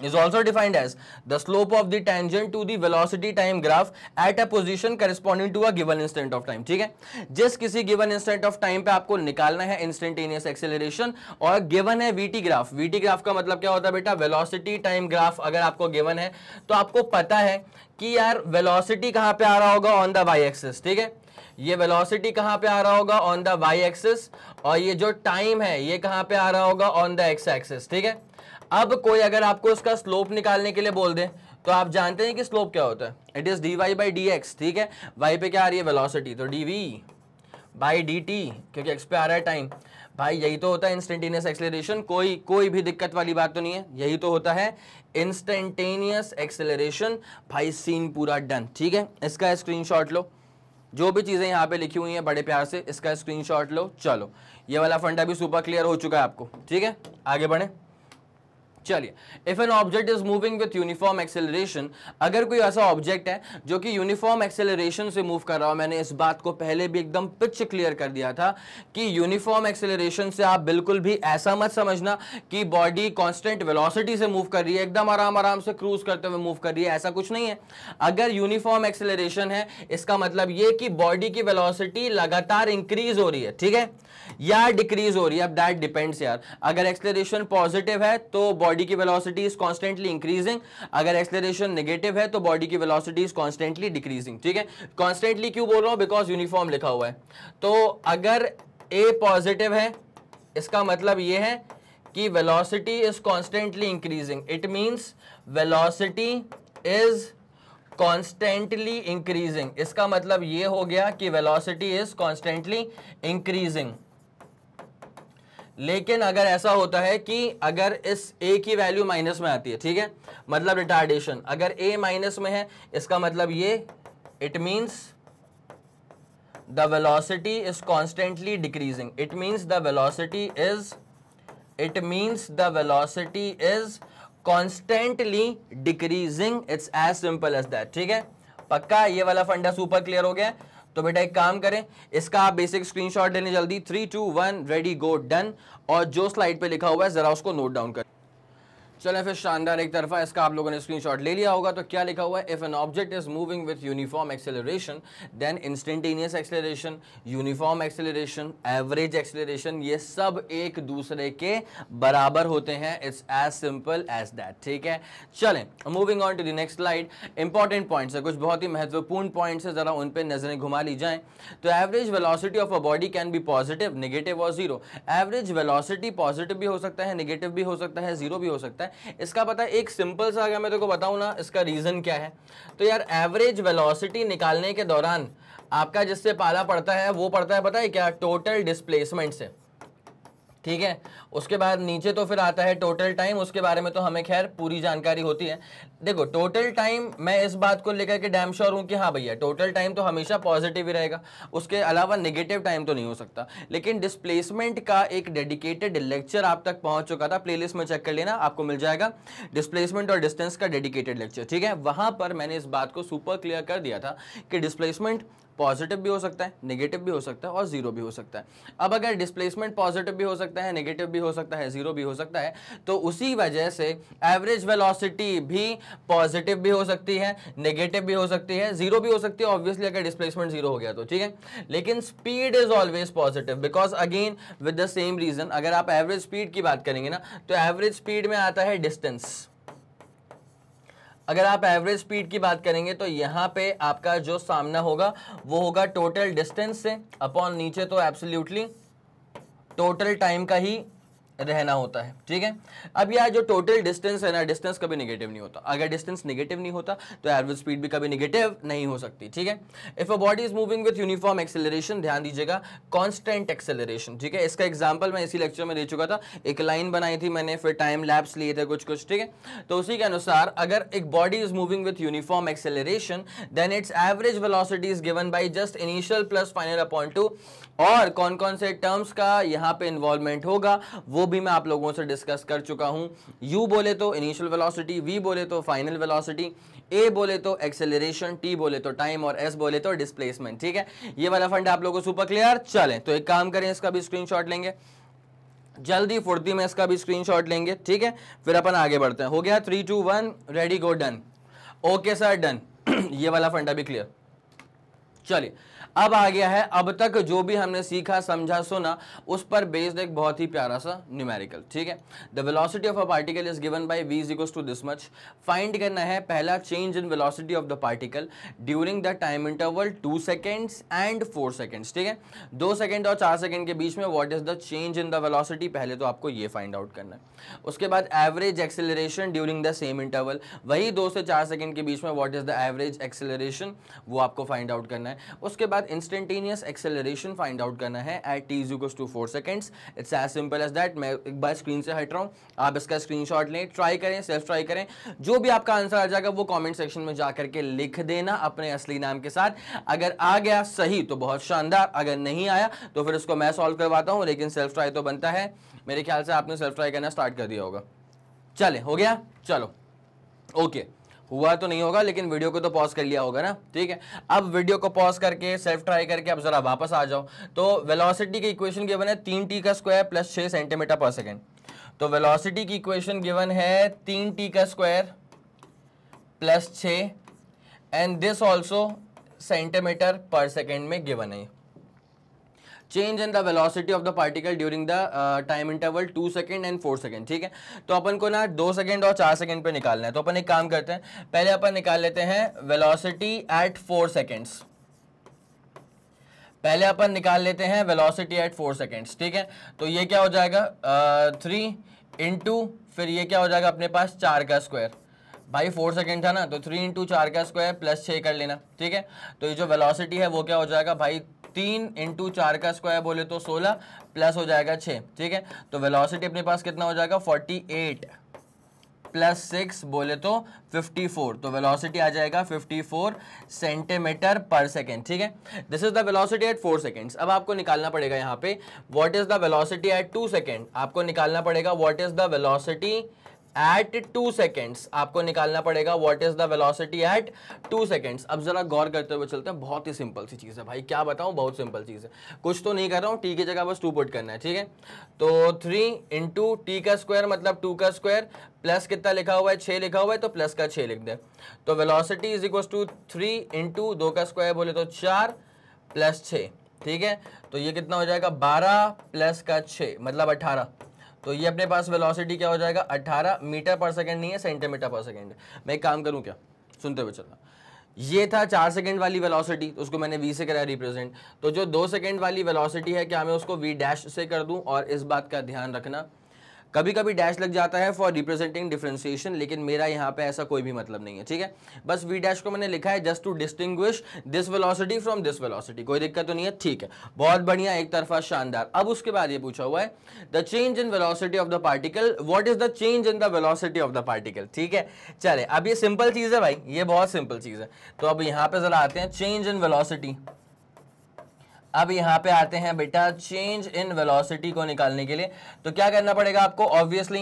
is also defined as the slope of the tangent to the velocity time graph at a position corresponding to a given instant of time ठीक है जिस किसी given instant of time पे आपको निकालना है instantaneous acceleration और given है vt graph vt graph का मतलब क्या होता है बेटा velocity time graph अगर आपको given है तो आपको पता है कि यार velocity कहाँ पे आ रहा होगा on the y axis ठीक है ये वेलोसिटी कहां पे आ रहा होगा ऑन द वाई एक्सिस और ये जो टाइम है ये कहां पे आ रहा होगा ऑन द एक्स एक्सिस ठीक है अब कोई अगर आपको इसका स्लोप निकालने के लिए बोल दे तो आप जानते हैं कि स्लोप क्या होता है it is d y by d x ठीक है वाई पे क्या आ रही है वेलोसिटी तो d v by d t क्योंकि एक्स पे आ रहा है टाइम भाई यही तो होता है इंस्टेंटेनियस एक्सेलरेशन कोई कोई भी दिक्कत वाली बात तो नहीं है यही तो होता है इंस्टेंटेनियस एक्सेलरेशन भाई सीन पूरा डन ठीक है इसका शॉट लो जो भी चीज़ें यहाँ पे लिखी हुई हैं बड़े प्यार से इसका स्क्रीनशॉट लो चलो ये वाला फंडा भी सुपर क्लियर हो चुका है आपको ठीक है आगे बढ़ें चलिए if an object is moving with uniform acceleration अगर कोई ऐसा ऑब्जेक्ट है जो कि यूनिफॉर्म एक्सेलरेशन से मूव कर रहा हो मैंने इस बात को पहले भी एकदम पिच क्लियर कर दिया था कि यूनिफॉर्म एक्सेलरेशन से आप बिल्कुल भी ऐसा मत समझना कि बॉडी कॉन्स्टेंट वेलोसिटी से मूव कर रही है एकदम आराम आराम से क्रूज करते हुए मूव कर रही है ऐसा कुछ नहीं है अगर यूनिफॉर्म एक्सेलरेशन है इसका मतलब ये कि बॉडी की वेलॉसिटी लगातार इंक्रीज हो रही है ठीक है या डिक्रीज हो रही है अब दैट डिपेंड्स यार अगर एक्सेलरेशन पॉजिटिव है तो बॉडी बॉडी की वेलोसिटी इज कॉन्स्टेंटली इंक्रीजिंग अगर एक्सलेशन नेगेटिव है तो बॉडी की वेलोसिटी इज कॉन्स्टेंटली डिक्रीजिंग ठीक है कॉन्स्टेंटली क्यों बोल रहा हूं बिकॉज यूनिफॉर्म लिखा हुआ है तो अगर ए पॉजिटिव है इसका मतलब यह है कि velocity is constantly increasing it means velocity is constantly increasing इसका मतलब यह हो गया कि वेलोसिटी इज कॉन्स्टेंटली इंक्रीजिंग लेकिन अगर ऐसा होता है कि अगर इस ए की वैल्यू माइनस में आती है ठीक है मतलब रिटार्डेशन अगर ए माइनस में है इसका मतलब ये it means the velocity is constantly decreasing it means the velocity is it means the velocity is constantly decreasing it's as simple as that ठीक है पक्का ये वाला फंडा सुपर क्लियर हो गया तो बेटा एक काम करें इसका आप बेसिक स्क्रीनशॉट लेने जल्दी three two one ready go done और जो स्लाइड पे लिखा हुआ है जरा उसको नोट डाउन करें चले फिर शानदार एक तरफा इसका आप लोगों ने स्क्रीनशॉट ले लिया होगा तो क्या लिखा हुआ है if an object is moving with uniform acceleration then instantaneous acceleration uniform acceleration average acceleration ये सब एक दूसरे के बराबर होते हैं it's as simple as that ठीक है चलें moving on to the next slide important points है कुछ बहुत ही महत्वपूर्ण पॉइंट्स है ज़रा उन पर नजरें घुमा ली जाए तो average velocity of a body can be positive negative और जीरो एवरेज वेलॉसिटी पॉजिटिव भी हो सकता है निगेटिव भी हो सकता है जीरो भी हो सकता है इसका पता है एक सिंपल सा अगर मैं तेरे तो को बताऊँ ना इसका रीज़न क्या है तो यार एवरेज वेलोसिटी निकालने के दौरान आपका जिससे पाला पड़ता है वो पड़ता है पता है क्या टोटल डिस्प्लेसमेंट से ठीक है उसके बाद नीचे तो फिर आता है टोटल टाइम उसके बारे में तो हमें खैर पूरी जानकारी होती है देखो टोटल टाइम मैं इस बात को लेकर के डैम श्योर हूँ कि हाँ भैया टोटल टाइम तो हमेशा पॉजिटिव ही रहेगा उसके अलावा नेगेटिव टाइम तो नहीं हो सकता लेकिन डिस्प्लेसमेंट का एक डेडिकेटेड लेक्चर आप तक पहुँच चुका था प्ले में चेक कर लेना आपको मिल जाएगा डिस्प्लेसमेंट और डिस्टेंस का डेडिकेटेड लेक्चर ठीक है वहाँ पर मैंने इस बात को सुपर क्लियर कर दिया था कि डिस्प्लेसमेंट पॉजिटिव भी हो सकता है नेगेटिव भी हो सकता है और जीरो भी हो सकता है अब अगर डिस्प्लेसमेंट पॉजिटिव भी हो सकता है नेगेटिव भी हो सकता है जीरो भी हो सकता है तो उसी वजह से एवरेज वेलोसिटी भी पॉजिटिव भी हो सकती है नेगेटिव भी हो सकती है जीरो भी हो सकती है ऑब्वियसली अगर डिस्प्लेसमेंट जीरो हो गया तो ठीक है लेकिन speed is always positive because again with the same reason अगर आप एवरेज स्पीड की बात करेंगे ना तो एवरेज स्पीड में आता है डिस्टेंस अगर आप एवरेज स्पीड की बात करेंगे तो यहाँ पे आपका जो सामना होगा वो होगा टोटल डिस्टेंस से अपॉन नीचे तो एब्सोल्युटली टोटल टाइम का ही रहना होता है ठीक है अब यह जो टोटल डिस्टेंस है ना डिस्टेंस कभी निगेटिव नहीं होता अगर डिस्टेंस निगेटिव नहीं होता तो एवरेज स्पीड भी कभी निगेटिव नहीं हो सकती ठीक है if a body is moving with uniform acceleration ध्यान दीजिएगा कॉन्स्टेंट एक्सेलरेशन ठीक है इसका एग्जाम्पल मैं इसी लेक्चर में दे चुका था एक लाइन बनाई थी मैंने फिर टाइम लैब्स लिए थे कुछ कुछ ठीक है तो उसी के अनुसार अगर एक body is moving with uniform acceleration then it's average velocity is given by just initial plus final upon two और कौन कौन से टर्म्स का यहाँ पे इन्वॉल्वमेंट होगा वो भी मैं आप लोगों से डिस्कस कर चुका हूँ यू बोले तो इनिशियल वेलोसिटी वी बोले तो फाइनल वेलोसिटी ए बोले तो एक्सेलरेशन टी बोले तो टाइम और एस बोले तो डिस्प्लेसमेंट ठीक है ये वाला फंड आप लोगों को सुपर क्लियर चलें तो एक काम करें इसका भी स्क्रीन लेंगे जल्दी फुर्ती में इसका भी स्क्रीन लेंगे ठीक है फिर अपन आगे बढ़ते हैं हो गया three two one ready go done okay sir done ये वाला फंडा भी क्लियर चलिए अब आ गया है अब तक जो भी हमने सीखा समझा सुना उस पर बेस्ड एक बहुत ही प्यारा सा न्यूमेरिकल ठीक है the velocity of a particle is given by v is equals to this much find करना है पहला change in velocity of the particle during the time interval two seconds and four seconds ठीक है दो सेकेंड और चार सेकेंड के बीच में what is the change in the velocity पहले तो आपको ये फाइंड आउट करना है उसके बाद average acceleration during the same interval वही दो से चार सेकेंड के बीच में what is the average acceleration वो आपको फाइंड आउट करना है उसके बाद इंस्टेंटेनियस एक्सेलरेशन फाइंड आउट करना है at t is two four seconds it's as simple as that मैं एक बार स्क्रीन से हट रहा हूँ आप इसका स्क्रीन लें ट्राई करें सेल्फ ट्राई करें जो भी आपका आंसर आ जाएगा वो कॉमेंट सेक्शन में जा करके लिख देना अपने असली नाम के साथ अगर आ गया सही तो बहुत शानदार अगर नहीं आया तो फिर उसको मैं सॉल्व करवाता हूँ लेकिन सेल्फ ट्राई तो बनता है मेरे ख्याल से आपने सेल्फ ट्राई करना स्टार्ट कर दिया होगा चले हो गया चलो ओके okay. हुआ तो नहीं होगा लेकिन वीडियो को तो पॉज कर लिया होगा ना ठीक है अब वीडियो को पॉज करके सेल्फ ट्राई करके अब जरा वापस आ जाओ तो वेलोसिटी की इक्वेशन गिवन है तीन टी का स्क्वायर प्लस छः सेंटीमीटर पर सेकेंड तो वेलोसिटी की इक्वेशन गिवन है तीन टी का स्क्वायर प्लस छ एंड दिस ऑल्सो सेंटीमीटर पर सेकेंड में गिवन है change in the velocity of the particle during the time interval two second and four second ठीक है तो अपन को ना दो सेकेंड और चार सेकेंड पे निकालना है तो अपन एक काम करते हैं पहले अपन निकाल लेते हैं वेलोसिटी एट फोर सेकेंड्स पहले अपन निकाल लेते हैं वेलोसिटी एट फोर सेकेंड्स ठीक है तो ये क्या हो जाएगा थ्री uh, इंटू फिर ये क्या हो जाएगा अपने पास चार का स्क्वायर भाई फोर सेकेंड था ना तो थ्री इंटू चार का स्क्वायर प्लस छः कर लेना ठीक है तो ये जो वेलोसिटी है वो क्या हो जाएगा भाई तीन इंटू चार का स्क्वायर बोले तो सोलह प्लस हो जाएगा छः ठीक है तो वेलोसिटी अपने पास कितना हो जाएगा फोर्टी एट प्लस सिक्स बोले तो फिफ्टी फोर तो वेलोसिटी आ जाएगा फिफ्टी फोर सेंटीमीटर पर सेकेंड ठीक है this is the velocity at four seconds अब आपको निकालना पड़ेगा यहाँ पे what is the velocity at two second आपको निकालना पड़ेगा what is the velocity at two seconds आपको निकालना पड़ेगा what is the velocity at two seconds अब जरा गौर करते हुए चलते हैं बहुत ही सिंपल सी चीज़ है भाई क्या बताऊँ बहुत सिंपल चीज़ है कुछ तो नहीं कर रहा हूँ टी की जगह बस टू पुट करना है ठीक है तो थ्री इंटू टी का स्क्वायर मतलब टू का स्क्वायर प्लस कितना लिखा हुआ है छः लिखा हुआ है तो प्लस का छः लिख दें तो velocity is equal to three into दो का स्क्वायर बोले तो चार प्लस छ ठीक है तो ये कितना हो जाएगा बारह प्लस का छ मतलब अठारह तो ये अपने पास वेलोसिटी क्या हो जाएगा अट्ठारह मीटर पर सेकेंड नहीं है सेंटीमीटर पर सेकेंड मैं एक काम करूँ क्या सुनते हुए चलना ये था चार सेकेंड वाली वेलोसिटी तो उसको मैंने वी से कराया रिप्रेजेंट तो जो दो सेकेंड वाली वेलोसिटी है क्या मैं उसको वी डैश से कर दूं और इस बात का ध्यान रखना कभी कभी डैश लग जाता है फॉर रिप्रेजेंटिंग डिफ्रेंसिएशन लेकिन मेरा यहाँ पे ऐसा कोई भी मतलब नहीं है ठीक है बस वी डैश को मैंने लिखा है just to distinguish this velocity from this velocity कोई दिक्कत तो नहीं है ठीक है बहुत बढ़िया एक तरफा शानदार अब उसके बाद ये पूछा हुआ है the change in velocity of the particle what is the change in the velocity of the particle ठीक है चले अब ये सिंपल चीज है भाई ये बहुत सिंपल चीज है तो अब यहाँ पे जरा आते हैं चेंज इन वेलोसिटी अब यहाँ पे आते हैं बेटा चेंज इन वेलोसिटी को निकालने के लिए तो क्या करना पड़ेगा आपको ऑब्वियसली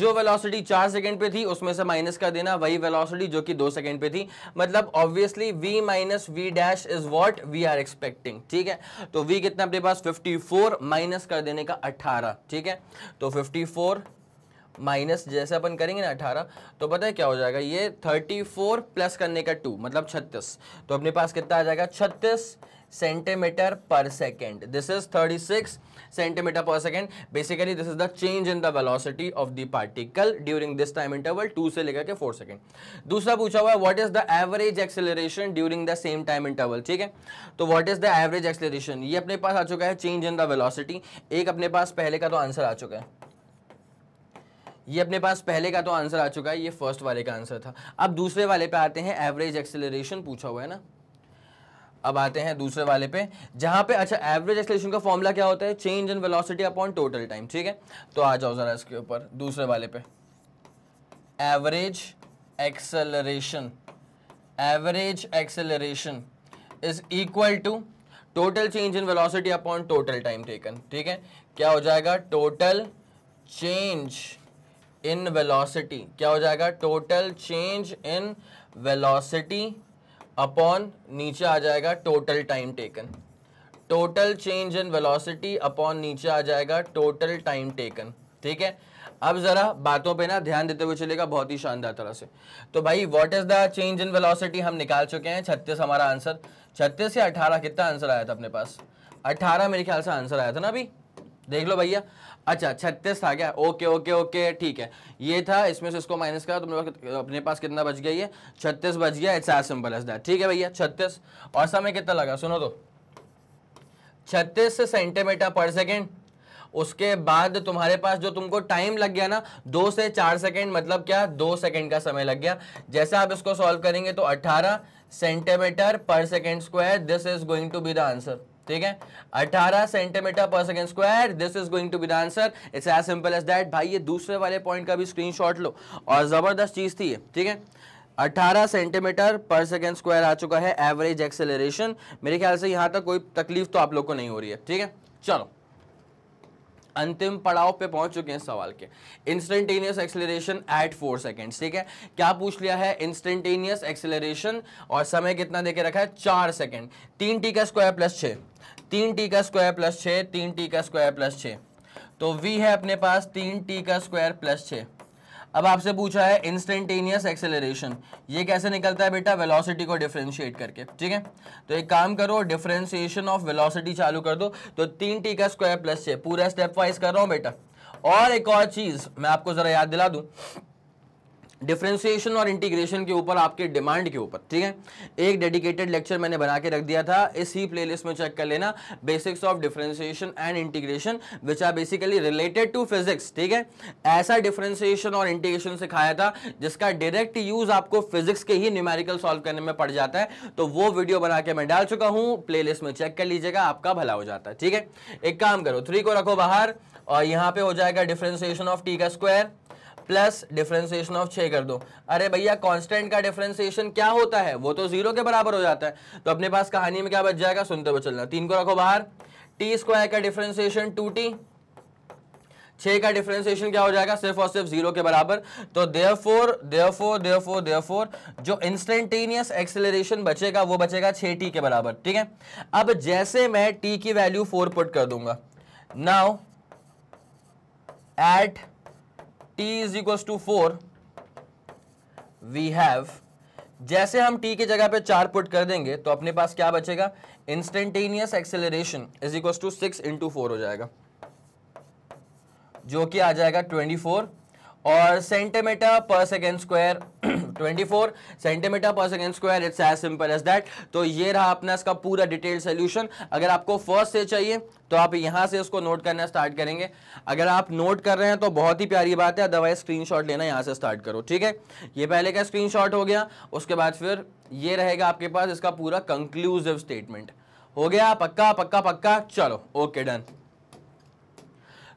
जो वेलोसिटी चार सेकंड पे थी उसमें से माइनस कर देना वही वेलोसिटी जो कि दो सेकंड पे थी मतलब obviously v minus v dash is what we are expecting ठीक है तो v कितना अपने पास 54 माइनस कर देने का 18 ठीक है तो 54 माइनस जैसे अपन करेंगे ना 18 तो पता है क्या हो जाएगा ये 34 प्लस करने का 2 मतलब 36 तो अपने पास कितना आ जाएगा 36 सेंटीमीटर पर सेकेंड दिस इज 36 सेंटीमीटर पर second basically this is the change in the velocity of the particle during this time interval two से लेकर के फोर सेकेंड दूसरा पूछा हुआ है what is the average acceleration during the same time interval ठीक है तो what is the average acceleration ये अपने पास आ चुका है चेंज इन द वेलॉसिटी एक अपने पास पहले का तो आंसर आ चुका है ये अपने पास पहले का तो आंसर आ चुका है ये फर्स्ट वाले का आंसर था अब दूसरे वाले पे आते हैं एवरेज एक्सेलरेशन पूछा हुआ है ना अब आते हैं दूसरे वाले पे जहां पे अच्छा एवरेज एक्सलेशन का फॉर्मूला क्या होता है change in velocity upon total time ठीक है तो आ जाओ ज़रा इसके ऊपर दूसरे वाले पे average acceleration average acceleration is equal to total change in velocity upon total time taken ठीक है क्या हो जाएगा टोटल चेंज इन वेलोसिटी क्या हो जाएगा total change in velocity upon नीचे आ जाएगा total time taken total change in velocity upon नीचे आ जाएगा टोटल टाइम टेकन ठीक है अब जरा बातों पे ना ध्यान देते हुए चलेगा बहुत ही शानदार तरह से तो भाई what is the change in velocity हम निकाल चुके हैं छत्तीस हमारा आंसर छत्तीस से अठारह कितना आंसर आया था अपने पास अठारह मेरे ख्याल से आंसर आया था ना अभी देख लो भैया अच्छा छत्तीस था क्या ओके ओके ओके ठीक है ये था इसमें से इसको माइनस करा तुम लोग अपने पास कितना बच गया ये छत्तीस बच गया it's as simple as that ठीक है भैया छत्तीस और समय कितना लगा सुनो तो छत्तीस से सेंटीमीटर पर सेकेंड उसके बाद तुम्हारे पास जो तुमको टाइम लग गया ना दो से चार सेकेंड मतलब क्या दो सेकेंड का समय लग गया जैसा आप इसको सॉल्व करेंगे तो अट्ठारह सेंटीमीटर पर second square this is going to be the answer ठीक है 18 सेंटीमीटर पर second square this is going to be the answer it's as simple as that भाई ये दूसरे वाले पॉइंट का भी स्क्रीनशॉट लो और ज़बरदस्त चीज़ थी ठीक है 18 सेंटीमीटर पर सेकेंड स्क्वायर आ चुका है एवरेज एक्सेलरेशन मेरे ख्याल से यहां तक कोई तकलीफ तो आप लोग को नहीं हो रही है ठीक है चलो अंतिम पड़ाव पे पहुंच चुके हैं सवाल के instantaneous acceleration at four second ठीक है क्या पूछ लिया है इंस्टेंटेनियस एक्सिलेशन और समय कितना देके रखा है चार सेकेंड तीन टी का स्क्वायर प्लस छ तीन टी का स्क्वायर प्लस छ तीन टी का स्क्वायर प्लस छ तो वी है अपने पास तीन टी का स्क्वायर प्लस छः अब आपसे पूछा है इंस्टेंटेनियस एक्सेलरेशन ये कैसे निकलता है बेटा वेलोसिटी को डिफ्रेंशिएट करके ठीक है तो एक काम करो डिफ्रेंशिएशन ऑफ वेलोसिटी चालू कर दो तो तीन टी का स्क्वायर प्लस छः पूरा स्टेप वाइज कर रहा हूँ बेटा और एक और चीज़ मैं आपको ज़रा याद दिला दूँ डिफ्रेंसिएशन और इंटीग्रेशन के ऊपर आपके डिमांड के ऊपर ठीक है एक डेडिकेटेड लेक्चर मैंने बना के रख दिया था इसी प्लेलिस्ट में चेक कर लेना basics of differentiation and integration which are basically related to physics ठीक है ऐसा डिफ्रेंसिएशन और इंटीग्रेशन सिखाया था जिसका डायरेक्ट यूज आपको फिजिक्स के ही न्यूमेरिकल सॉल्व करने में पड़ जाता है तो वो वीडियो बना के मैं डाल चुका हूँ प्ले में चेक कर लीजिएगा आपका भला हो जाता है ठीक है एक काम करो थ्री को रखो बाहर और यहाँ पे हो जाएगा डिफ्रेंसिएशन ऑफ टी का स्क्वायर प्लस डिफरेंसिएशन ऑफ छः कर दो अरे भैया कांस्टेंट का डिफरेंसिएशन क्या होता है वो तो जीरो के बराबर हो जाता है तो अपने पास कहानी में क्या बच जाएगा सुनते हुए चलना तीन को रखो बाहर टी स्क्वायर का डिफ्रेंसिएशन टू टी छः का डिफ्रेंसिएशन क्या हो जाएगा सिर्फ और सिर्फ जीरो के बराबर तो देयरफोर फोर देयरफोर फोर जो इंस्टेंटेनियस एक्सेलरेशन बचेगा वो बचेगा छः टी के बराबर ठीक है अब जैसे मैं टी की वैल्यू फोर पुट कर दूंगा now at t is equals to four we have जैसे हम t के जगह पे चार पुट कर देंगे तो अपने पास क्या बचेगा instantaneous acceleration is equal to six into four हो जाएगा जो कि आ जाएगा ट्वेंटी फोर और सेंटीमीटर पर सेकेंड स्क्वायर 24 सेंटीमीटर पर second square it's as simple as that तो ये रहा अपना इसका पूरा डिटेल सोल्यूशन अगर आपको फर्स्ट से चाहिए तो आप यहाँ से इसको नोट करना स्टार्ट करेंगे अगर आप नोट कर रहे हैं तो बहुत ही प्यारी बात है अदरवाइज स्क्रीनशॉट लेना यहाँ से स्टार्ट करो ठीक है ये पहले का स्क्रीनशॉट हो गया उसके बाद फिर ये रहेगा आपके पास इसका पूरा कंक्लूसिव स्टेटमेंट हो गया पक्का पक्का पक्का चलो ओके डन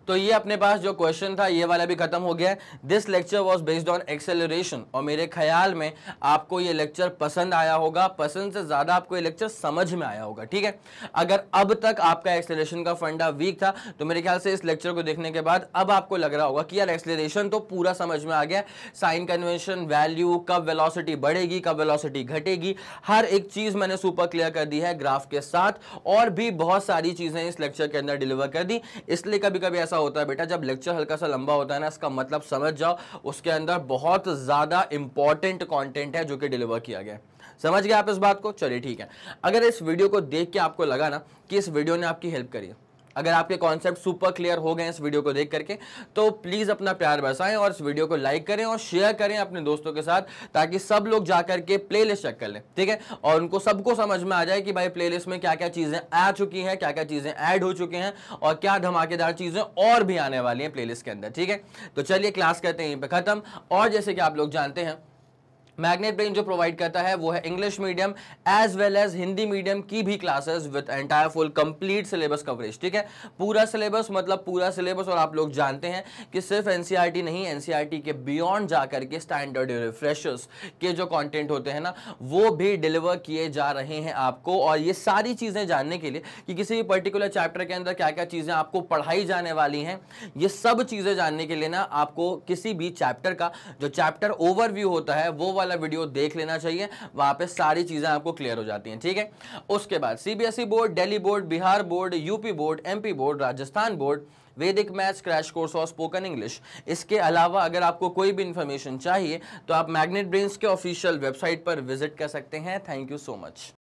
तो ये अपने पास जो क्वेश्चन था ये वाला भी खत्म हो गया है this lecture was based on acceleration और मेरे ख्याल में आपको ये लेक्चर पसंद आया होगा पसंद से ज़्यादा आपको ये लेक्चर समझ में आया होगा ठीक है अगर अब तक आपका एक्सेलरेशन का फंडा वीक था तो मेरे ख्याल से इस लेक्चर को देखने के बाद अब आपको लग रहा होगा कि यार एक्सेलरेशन तो पूरा समझ में आ गया साइन कन्वेंशन वैल्यू कब वेलोसिटी बढ़ेगी कब वेलोसिटी घटेगी हर एक चीज़ मैंने सुपर क्लियर कर दी है ग्राफ के साथ और भी बहुत सारी चीज़ें इस लेक्चर के अंदर डिलीवर कर दी इसलिए कभी कभी ऐसा कैसा होता है बेटा जब लेक्चर हल्का सा लंबा होता है ना इसका मतलब समझ जाओ उसके अंदर बहुत ज़्यादा इंपॉर्टेंट कॉन्टेंट है जो कि डिलीवर किया गया समझ गए आप इस बात को चलिए ठीक है अगर इस वीडियो को देख के आपको लगा ना कि इस वीडियो ने आपकी हेल्प करी है अगर आपके कॉन्सेप्ट सुपर क्लियर हो गए इस वीडियो को देख करके तो प्लीज़ अपना प्यार बरसाएं और इस वीडियो को लाइक करें और शेयर करें अपने दोस्तों के साथ ताकि सब लोग जा करके प्लेलिस्ट चेक कर लें ठीक है और उनको सबको समझ में आ जाए कि भाई प्लेलिस्ट में क्या क्या चीज़ें आ चुकी हैं क्या क्या चीज़ें ऐड हो चुकी हैं और क्या धमाकेदार चीज़ें और भी आने वाली हैं प्ले के अंदर ठीक है तो चलिए क्लास करते हैं यहीं पर ख़त्म और जैसे कि आप लोग जानते हैं मैग्नेट ब्रेन जो प्रोवाइड करता है वो है English medium as well as Hindi medium की भी classes with entire full complete syllabus coverage ठीक है पूरा सिलेबस मतलब पूरा सिलेबस और आप लोग जानते हैं कि सिर्फ एनसीईआरटी e नहीं एनसीईआरटी e के बियॉन्ड जा करके स्टैंडर्ड रिफ्रेशर्स के जो कॉन्टेंट होते हैं ना वो भी डिलीवर किए जा रहे हैं आपको और ये सारी चीज़ें जानने के लिए कि किसी भी पर्टिकुलर चैप्टर के अंदर क्या क्या चीज़ें आपको पढ़ाई जाने वाली हैं ये सब चीज़ें जानने के लिए ना आपको किसी भी चैप्टर का जो चैप्टर ओवरव्यू होता है वो वाला वाला वीडियो देख लेना चाहिए वहां पे सारी चीज़ें आपको क्लियर हो जाती हैं ठीक है उसके बाद CBSE board Delhi board Bihar board UP board MP board Rajasthan board Vedic maths crash course और स्पोकन इंग्लिश इसके अलावा अगर आपको कोई भी इंफॉर्मेशन चाहिए तो आप मैग्नेट ब्रेन्स के ऑफिशियल वेबसाइट पर विजिट कर सकते हैं थैंक यू सो मच